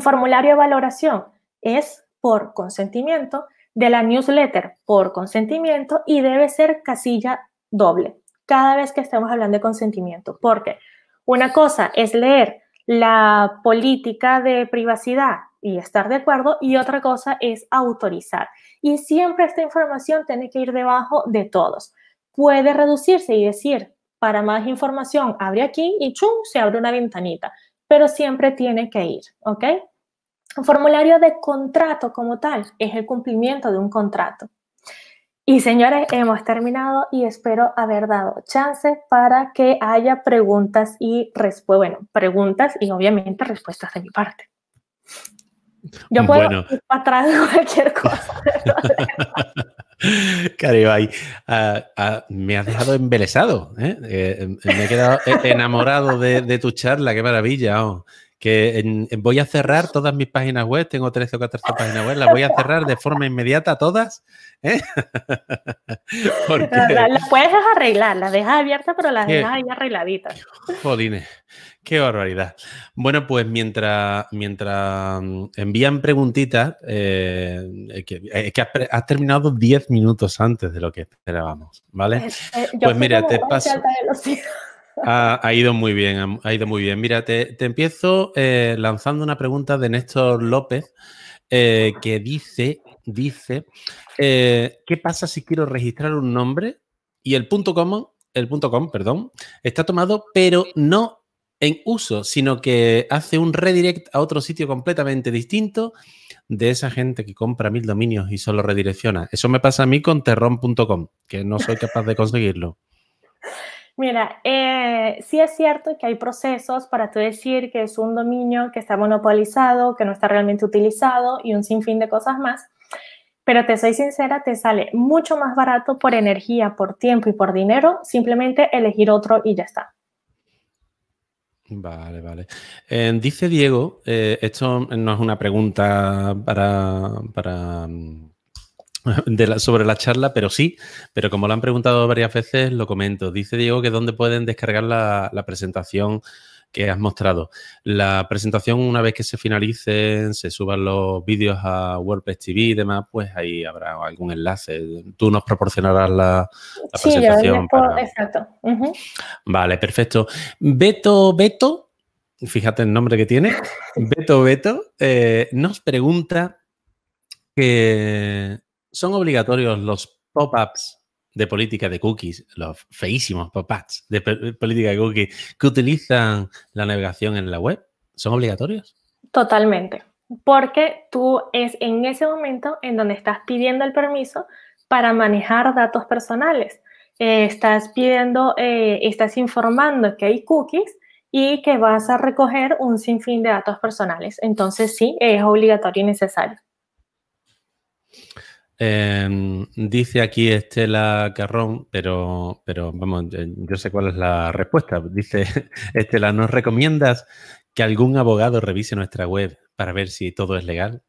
formulario de valoración es por consentimiento de la newsletter por consentimiento y debe ser casilla doble cada vez que estemos hablando de consentimiento, porque una cosa es leer la política de privacidad y estar de acuerdo y otra cosa es autorizar. Y siempre esta información tiene que ir debajo de todos. Puede reducirse y decir, para más información, abre aquí y chum, se abre una ventanita, pero siempre tiene que ir, ¿ok? Un formulario de contrato como tal es el cumplimiento de un contrato. Y señores, hemos terminado y espero haber dado chance para que haya preguntas y respuestas, bueno, preguntas y obviamente respuestas de mi parte. Yo puedo ir para atrás de cualquier cosa. Caribay, ah, ah, me has dejado embelesado. ¿eh? Eh, eh, me he quedado enamorado de, de tu charla, qué maravilla. Oh que voy a cerrar todas mis páginas web, tengo 13 o 14 páginas web, las voy a cerrar de forma inmediata todas. ¿eh? las puedes arreglar, las dejas abiertas, pero las dejas ahí arregladitas. Jodine, qué barbaridad. Bueno, pues mientras, mientras mm, envían preguntitas, es eh, eh, que, has, terminado 10 minutos antes de lo que esperábamos, ¿vale? pues mira, te paso. Ha, ido muy bien, ha ido muy bien. Mira, te, empiezo eh, lanzando una pregunta de Néstor López eh, que dice, dice, eh, ¿qué pasa si quiero registrar un nombre y el punto com, el com, perdón, está tomado, pero no en uso, sino que hace un redirect a otro sitio completamente distinto de esa gente que compra mil dominios y solo redirecciona. Eso me pasa a mí con terrón.com, que no soy capaz de conseguirlo. Mira, eh, sí es cierto que hay procesos para tú decir que es un dominio que está monopolizado, que no está realmente utilizado y un sinfín de cosas más. Pero te soy sincera, te sale mucho más barato por energía, por tiempo y por dinero simplemente elegir otro y ya está. Vale, vale. Eh, dice Diego, eh, esto no es una pregunta para, para mm, sobre la charla, pero sí, pero como lo han preguntado varias veces, lo comento. Dice Diego que dónde pueden descargar la, presentación que has mostrado. La presentación, una vez que se finalicen, se suban los vídeos a WordPress TV y demás, pues ahí habrá algún enlace. Tú nos proporcionarás la, la sí, presentación. Exacto. Vale, perfecto. Beto, Beto, fíjate el nombre que tiene. Beto, Beto, eh, nos pregunta que son obligatorios los pop-ups de política de cookies, los feísimos pop-ups de política de cookies que utilizan la navegación en la web, ¿son obligatorios? Totalmente, porque tú es en ese momento en donde estás pidiendo el permiso para manejar datos personales. Eh, estás pidiendo, eh, estás informando que hay cookies y que vas a recoger un sinfín de datos personales. Entonces sí, es obligatorio y necesario. Em, dice aquí Estela Carrón, pero, pero vamos, eh, yo sé cuál es la respuesta. Dice Estela, ¿nos recomiendas que algún abogado revise nuestra web para ver si todo es legal?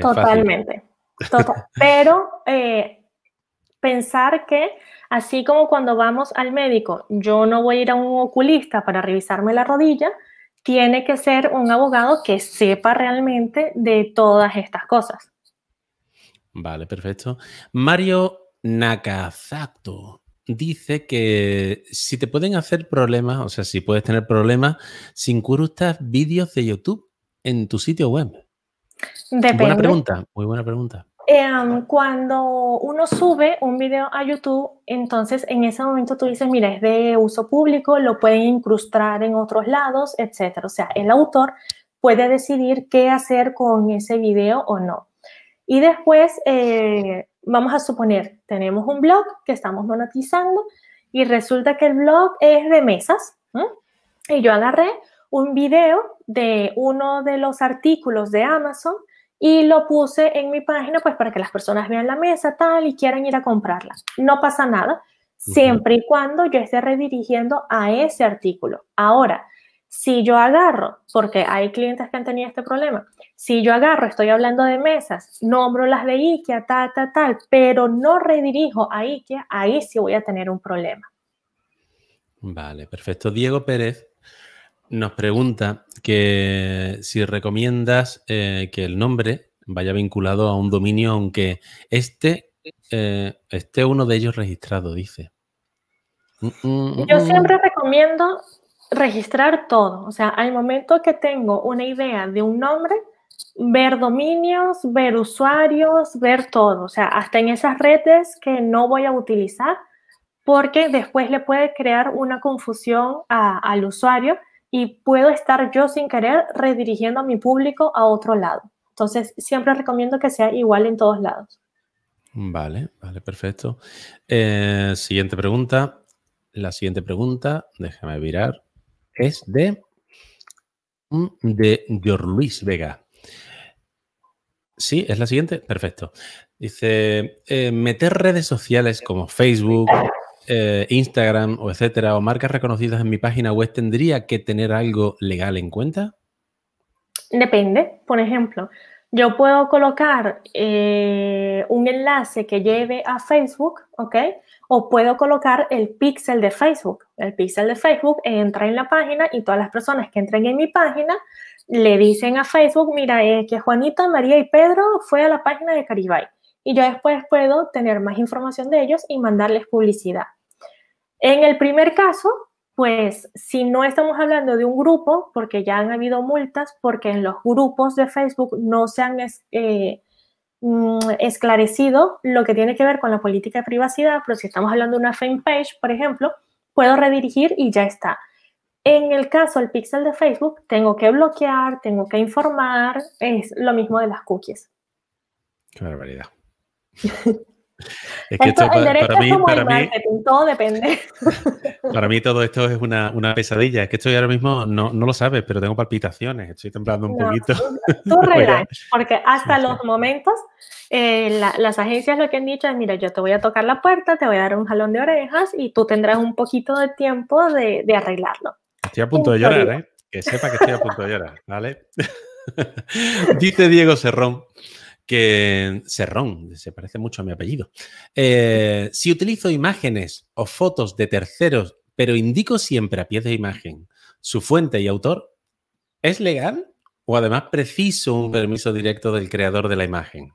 Totalmente. Tota-, pero eh, pensar que así como cuando vamos al médico, yo no voy a ir a un oculista para revisarme la rodilla, tiene que ser un abogado que sepa realmente de todas estas cosas. Vale, perfecto. Mario Nakazato dice que si te pueden hacer problemas, o sea, si puedes tener problemas, si incrustas vídeos de YouTube en tu sitio web. Depende. Buena pregunta, muy buena pregunta. Em, cuando uno sube un video a YouTube, entonces en ese momento tú dices, mira, es de uso público, lo pueden incrustar en otros lados, etc. O sea, el autor puede decidir qué hacer con ese video o no. Y después, eh, vamos a suponer, tenemos un blog que estamos monetizando y resulta que el blog es de mesas. Y yo agarré un video de uno de los artículos de Amazon y lo puse en mi página pues para que las personas vean la mesa tal y quieran ir a comprarla. No pasa nada, siempre y cuando yo esté redirigiendo a ese artículo. Ahora, si yo agarro, porque hay clientes que han tenido este problema, si yo agarro, estoy hablando de mesas, nombro las de IKEA, tal, tal, tal, pero no redirijo a IKEA, ahí sí voy a tener un problema. Vale, perfecto. Diego Pérez nos pregunta que si recomiendas eh, que el nombre vaya vinculado a un dominio, aunque este eh, esté uno de ellos registrado, dice. Mm, mm, yo mm. siempre recomiendo registrar todo. O sea, al momento que tengo una idea de un nombre, ver dominios, ver usuarios, ver todo. O sea, hasta en esas redes que no voy a utilizar porque después le puede crear una confusión al usuario y puedo estar yo sin querer redirigiendo a mi público a otro lado. Entonces, siempre recomiendo que sea igual en todos lados. Vale, vale, perfecto. Eh, siguiente pregunta. La siguiente pregunta, déjame virar es de, mm, de George Luis Vega. Sí, es la siguiente. Perfecto. Dice, eh, meter redes sociales como Facebook, eh, Instagram o etcétera, o marcas reconocidas en mi página web, ¿tendría que tener algo legal en cuenta? Depende. Por ejemplo, yo puedo colocar eh, un enlace que lleve a Facebook, ¿ok? O puedo colocar el pixel de Facebook. El pixel de Facebook entra en la página y todas las personas que entren en mi página le dicen a Facebook, mira, eh, que Juanita, María y Pedro fue a la página de Caribay. Y yo después puedo tener más información de ellos y mandarles publicidad. En el primer caso, pues si no estamos hablando de un grupo, porque ya han habido multas, porque en los grupos de Facebook no se han eh, mm, esclarecido lo que tiene que ver con la política de privacidad, pero si estamos hablando de una page, por ejemplo, puedo redirigir y ya está. En el caso del pixel de Facebook, tengo que bloquear, tengo que informar, es lo mismo de las cookies. Qué barbaridad. Es que para, mí, todo depende. Para mí todo esto es una, una pesadilla. Es que estoy ahora mismo, no, no, lo sabes, pero tengo palpitaciones, estoy temblando un poquito. Tú porque hasta los momentos eh, las agencias lo que han dicho es, mira, yo te voy a tocar la puerta, te voy a dar un jalón de orejas y tú tendrás un poquito de tiempo de, arreglarlo. Estoy a punto de llorar, ¿eh? Que sepa que estoy a punto de llorar, ¿vale? Dice Diego Serrón que Serrón, se parece mucho a mi apellido. Eh, si utilizo imágenes o fotos de terceros, pero indico siempre a pie de imagen su fuente y autor, ¿es legal o además preciso un permiso directo del creador de la imagen?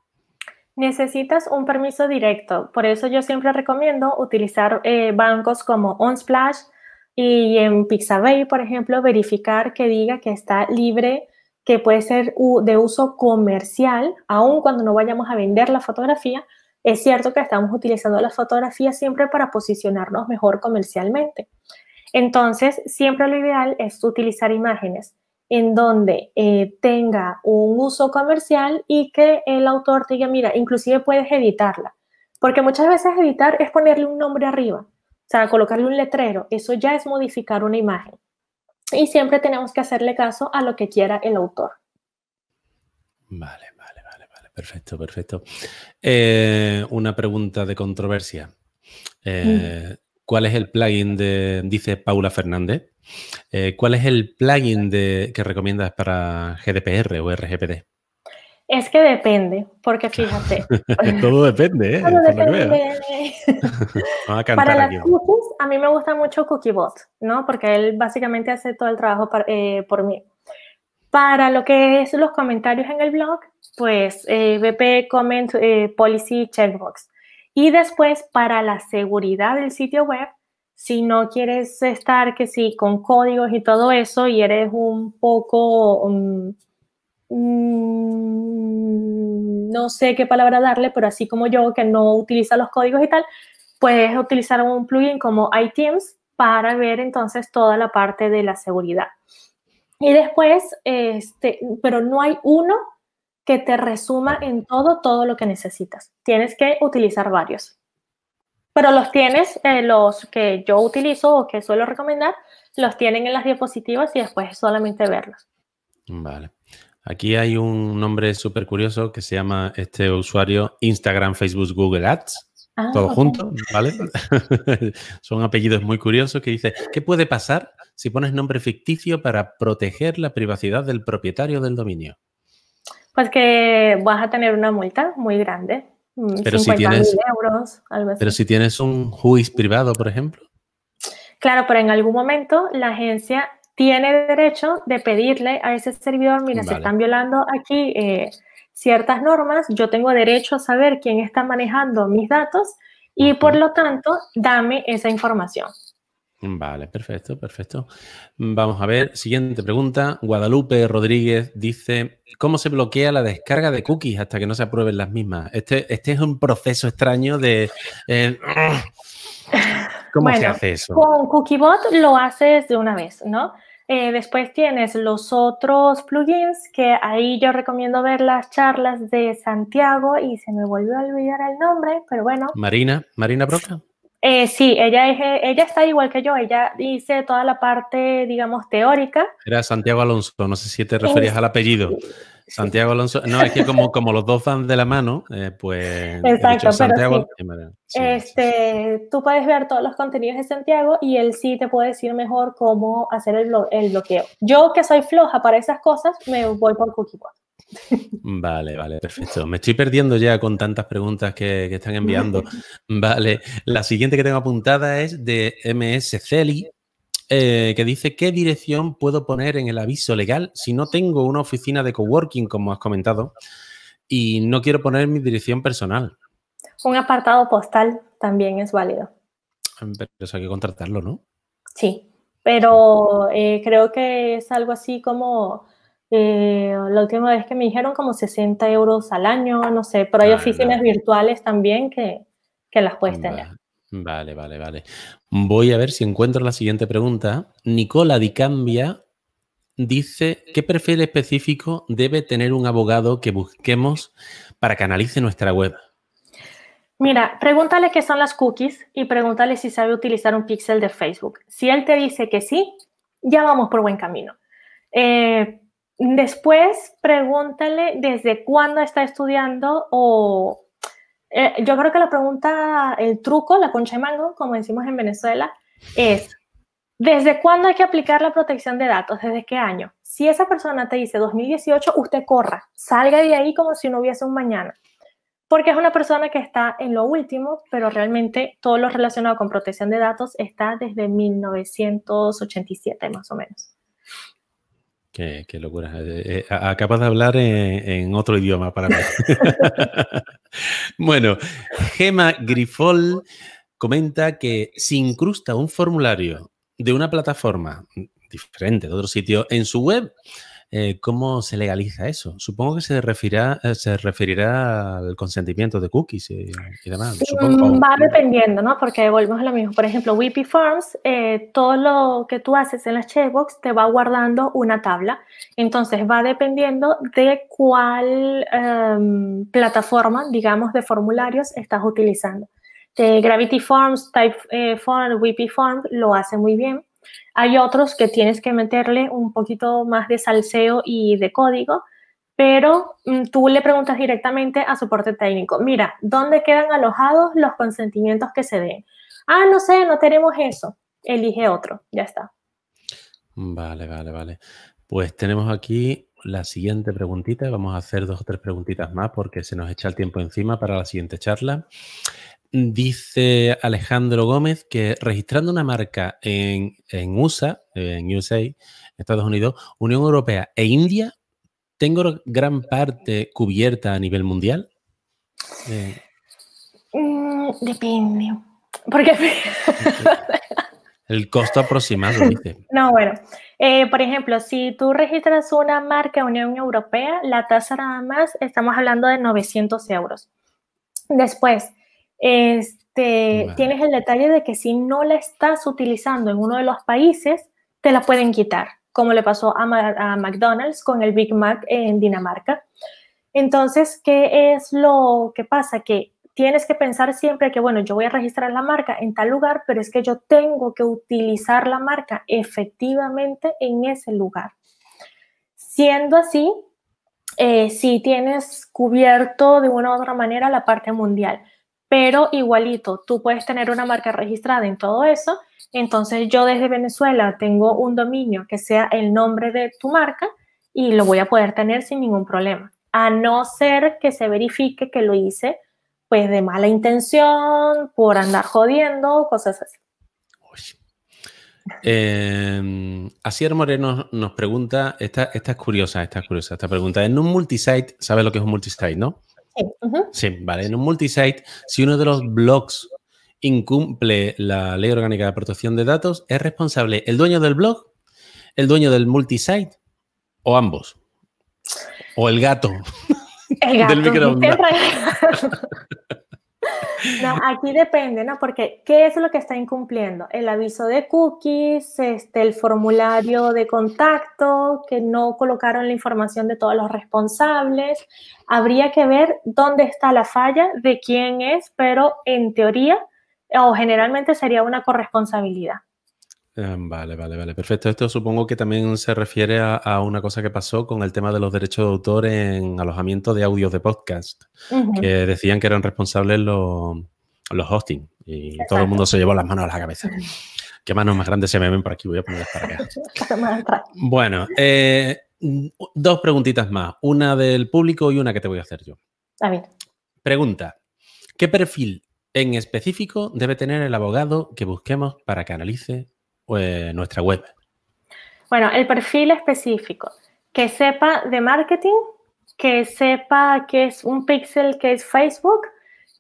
Necesitas un permiso directo, por eso yo siempre recomiendo utilizar eh, bancos como OnSplash y en Pixabay, por ejemplo, verificar que diga que está libre que puede ser de uso comercial, aun cuando no vayamos a vender la fotografía, es cierto que estamos utilizando la fotografía siempre para posicionarnos mejor comercialmente. Entonces, siempre lo ideal es utilizar imágenes en donde eh, tenga un uso comercial y que el autor te diga, mira, inclusive puedes editarla, porque muchas veces editar es ponerle un nombre arriba, o sea, colocarle un letrero, eso ya es modificar una imagen y siempre tenemos que hacerle caso a lo que quiera el autor. Vale, vale, vale, vale. Perfecto, perfecto. Eh, una pregunta de controversia. Eh, mm. ¿Cuál es el plugin de, dice Paula Fernández, eh, cuál es el plugin de, que recomiendas para GDPR o RGPD? Es que depende, porque fíjate. Todo depende, ¿eh? Todo depende. a para las cookies, a mí me gusta mucho CookieBot, ¿no? Porque él básicamente hace todo el trabajo eh, por mí. Para lo que es los comentarios en el blog, pues eh, BP Comment eh, Policy Checkbox. Y después, para la seguridad del sitio web, si no quieres estar que sí con códigos y todo eso y eres un poco... Mm, no sé qué palabra darle, pero así como yo, que no utiliza los códigos y tal, puedes utilizar un plugin como iTeams para ver entonces toda la parte de la seguridad. Y después, este, pero no hay uno que te resuma en todo todo lo que necesitas. Tienes que utilizar varios. Pero los tienes, eh, los que yo utilizo o que suelo recomendar, los tienen en las diapositivas y después solamente verlos. Vale. Aquí hay un nombre súper curioso que se llama este usuario Instagram, Facebook, Google Ads. Ah, todo junto, ¿vale? Son apellidos muy curiosos que dice, ¿qué puede pasar si pones nombre ficticio para proteger la privacidad del propietario del dominio? Pues que vas a tener una multa muy grande. Mm, pero euros, Pero si tienes un juiz privado, por ejemplo. Claro, pero en algún momento la agencia tiene derecho de pedirle a ese servidor, mira, se están violando aquí eh, ciertas normas, yo tengo derecho a saber quién está manejando mis datos y por lo tanto, dame esa información. Vale, perfecto, perfecto. Vamos a ver, siguiente pregunta. Guadalupe Rodríguez dice, ¿cómo se bloquea la descarga de cookies hasta que no se aprueben las mismas? Este, este es un proceso extraño de... Eh, ¿Cómo bueno, se hace eso? Con Cookiebot lo haces de una vez, ¿no? Eh, después tienes los otros plugins, que ahí yo recomiendo ver las charlas de Santiago y se me volvió a olvidar el nombre, pero bueno. Marina, Marina Broca. Eh, sí, ella, es, ella está igual que yo, ella dice toda la parte, digamos, teórica. Era Santiago Alonso, no sé si te referías al apellido. Santiago Alonso, no, es que como, como los dos van de la mano, eh, pues... Exacto, Santiago, pero este, tú puedes ver todos los contenidos de Santiago y él sí te puede decir mejor cómo hacer el, bloqueo. Yo que soy floja para esas cosas, me voy por CookieBot. Vale, vale, perfecto. Me estoy perdiendo ya con tantas preguntas que, que están enviando. Vale, la siguiente que tengo apuntada es de MS Celi eh, que dice, ¿qué dirección puedo poner en el aviso legal si no tengo una oficina de coworking, como has comentado, y no quiero poner mi dirección personal? Un apartado postal también es válido. Mm, pero eso hay que contratarlo, ¿no? Sí, pero eh, creo que es algo así como eh, la última vez que me dijeron como 60 euros al año, no sé, pero hay ah, oficinas virtuales también que, las puedes mm, tener. Vale, vale, vale. Voy a ver si encuentro la siguiente pregunta. Nicola Di Cambia dice, ¿qué perfil específico debe tener un abogado que busquemos para que analice nuestra web? Mira, pregúntale qué son las cookies y pregúntale si sabe utilizar un pixel de Facebook. Si él te dice que sí, ya vamos por buen camino. Eh, después, pregúntale desde cuándo está estudiando o eh, yo creo que la pregunta, el truco, la concha de mango, como decimos en Venezuela, es, ¿desde cuándo hay que aplicar la protección de datos? ¿Desde qué año? Si esa persona te dice 2018, usted corra, salga de ahí como si no hubiese un mañana, porque es una persona que está en lo último, pero realmente todo lo relacionado con protección de datos está desde 1987 más o menos. Qué, locura. Eh, eh, acabas de hablar en, otro idioma para mí. bueno, Gema Grifol comenta que si incrusta un formulario de una plataforma diferente, de otro sitio, en su web, eh, ¿cómo se legaliza eso? Supongo que se referirá, eh, se referirá al consentimiento de cookies y, demás. Va dependiendo, ¿no? Porque volvemos a lo mismo. Por ejemplo, WipiForms, Forms, eh, todo lo que tú haces en la checkbox te va guardando una tabla. Entonces va dependiendo de cuál em, plataforma, digamos, de formularios estás utilizando. Gravity Forms, Type Form, lo hace muy bien hay otros que tienes que meterle un poquito más de salseo y de código, pero mm, tú le preguntas directamente a soporte técnico, mira, ¿dónde quedan alojados los consentimientos que se den? Ah, no sé, no tenemos eso. Elige otro, ya está. Vale, vale, vale. Pues tenemos aquí la siguiente preguntita. Vamos a hacer dos o tres preguntitas más porque se nos echa el tiempo encima para la siguiente charla. Dice Alejandro Gómez que registrando una marca en, USA, en USA, Estados Unidos, Unión Europea e India, ¿tengo gran parte cubierta a nivel mundial? Eh, mm, depende. Porque. El costo aproximado, dice. No, bueno. Eh, por ejemplo, si tú registras una marca Unión Europea, la tasa nada más estamos hablando de 900 euros. Después, este, Tienes el detalle de que si no la estás utilizando en uno de los países, te la pueden quitar, como le pasó a, McDonald's con el Big Mac en Dinamarca. Entonces, ¿qué es lo que pasa? Que tienes que pensar siempre que, bueno, yo voy a registrar la marca en tal lugar, pero es que yo tengo que utilizar la marca efectivamente en ese lugar. Siendo así, eh, si tienes cubierto de una u otra manera la parte mundial pero igualito, tú puedes tener una marca registrada en todo eso. Entonces yo desde Venezuela tengo un dominio que sea el nombre de tu marca y lo voy a poder tener sin ningún problema, a no ser que se verifique que lo hice pues de mala intención, por andar jodiendo, cosas así. Eh, Asier Moreno nos pregunta, esta, esta es curiosa, esta es curiosa, esta pregunta. En un multisite, ¿sabes lo que es un multisite, no? Sí, vale. En un multisite, si uno de los blogs incumple la ley orgánica de protección de datos, ¿es responsable el dueño del blog, el dueño del multisite o ambos? O el gato. El gato del microondas. aquí depende, ¿no? Porque ¿qué es lo que está incumpliendo? El aviso de cookies, este, el formulario de contacto, que no colocaron la información de todos los responsables. Habría que ver dónde está la falla, de quién es, pero en teoría o generalmente sería una corresponsabilidad. Ah, vale, vale, vale, perfecto. Esto supongo que también se refiere a, una cosa que pasó con el tema de los derechos de autor en alojamiento de audios de podcast, que decían que eran responsables los, los hosting y todo el mundo se llevó las manos a la cabeza. Qué manos más grandes se me ven por aquí, voy a ponerlas para acá. bueno, eh, dos preguntitas más, una del público y una que te voy a hacer yo. A ver. Pregunta, ¿qué perfil en específico debe tener el abogado que busquemos para que analice eh, nuestra web? Bueno, el perfil específico, que sepa de marketing, que sepa que es un pixel, que es Facebook,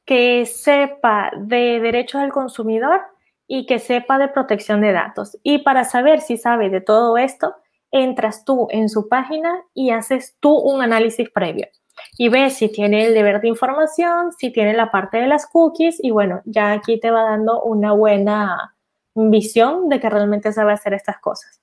que sepa de derechos del consumidor y que sepa de protección de datos. Y para saber si sabe de todo esto, entras tú en su página y haces tú un análisis previo y ves si tiene el deber de información, si tiene la parte de las cookies y bueno, ya aquí te va dando una buena visión de que realmente sabe hacer estas cosas.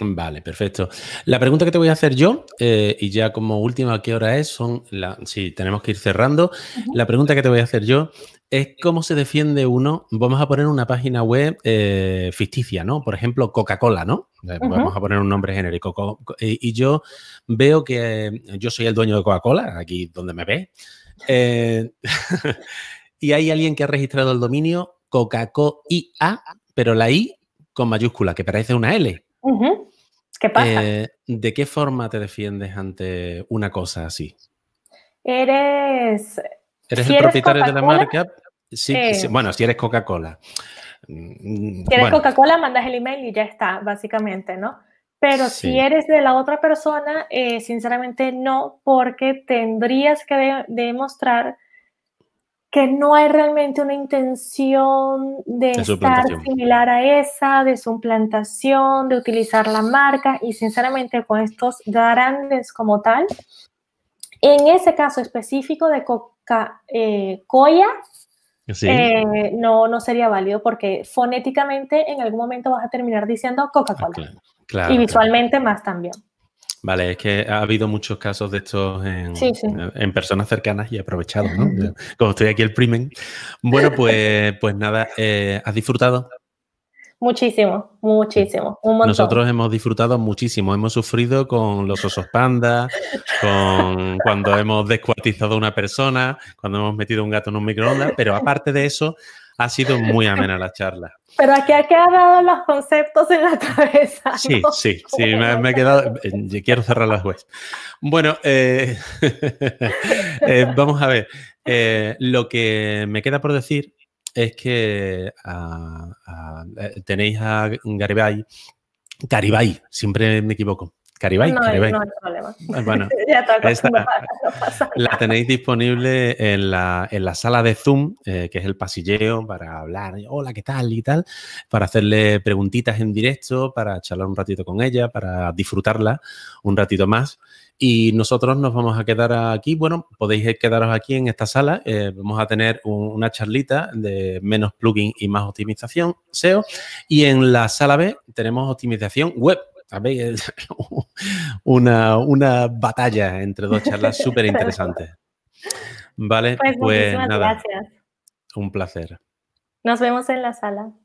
Vale, perfecto. La pregunta que te voy a hacer yo, eh, y ya como última, que hora es? Son la, sí, tenemos que ir cerrando. La pregunta que te voy a hacer yo es cómo se defiende uno. Vamos a poner una página web eh, ficticia, ¿no? Por ejemplo, Coca-Cola, ¿no? Eh, vamos a poner un nombre genérico. y yo veo que yo soy el dueño de Coca-Cola, aquí donde me ve. y hay alguien que ha registrado el dominio Coca-Cola, pero la I con mayúscula, que parece una L. ¿Qué pasa? Eh, ¿De qué forma te defiendes ante una cosa así? Eres. Eres el propietario de la marca. Sí, eh, bueno, si eres Coca-Cola. Si eres Coca-Cola, mandas el email y ya está, básicamente, ¿no? Pero si eres de la otra persona, eh, sinceramente no, porque tendrías que demostrar que no hay realmente una intención de, estar similar a esa, de su implantación, de utilizar la marca y sinceramente con estos grandes como tal, en ese caso específico de Coca, cola eh, eh, no, sería válido porque fonéticamente en algún momento vas a terminar diciendo Coca-Cola ah, y visualmente más también. Vale, es que ha habido muchos casos de estos en, personas cercanas y aprovechados, ¿no? Como estoy aquí el primen. Bueno, pues, pues nada, eh, ¿has disfrutado? Muchísimo, muchísimo. Nosotros hemos disfrutado muchísimo, hemos sufrido con los osos pandas, con cuando hemos descuartizado a una persona, cuando hemos metido un gato en un microondas, pero aparte de eso, ha sido muy amena la charla. Pero aquí ha quedado los conceptos en la cabeza. Sí, sí, sí, me, he quedado. Eh, quiero cerrar las webs. Bueno, eh, eh, vamos a ver. lo que me queda por decir es que ah, ah, tenéis a Garibay. Garibay, siempre me equivoco. No, hay problema. Ah, bueno, ya está la tenéis disponible en la, sala de Zoom, eh, que es el pasilleo para hablar, hola, ¿qué tal? y tal, para hacerle preguntitas en directo, para charlar un ratito con ella, para disfrutarla un ratito más. Y nosotros nos vamos a quedar aquí. Bueno, podéis quedaros aquí en esta sala. Eh, vamos a tener una charlita de menos plugin y más optimización SEO. Y en la sala B tenemos optimización web una, batalla entre dos charlas súper interesantes. Vale, pues, pues nada. Gracias. Un placer. Nos vemos en la sala.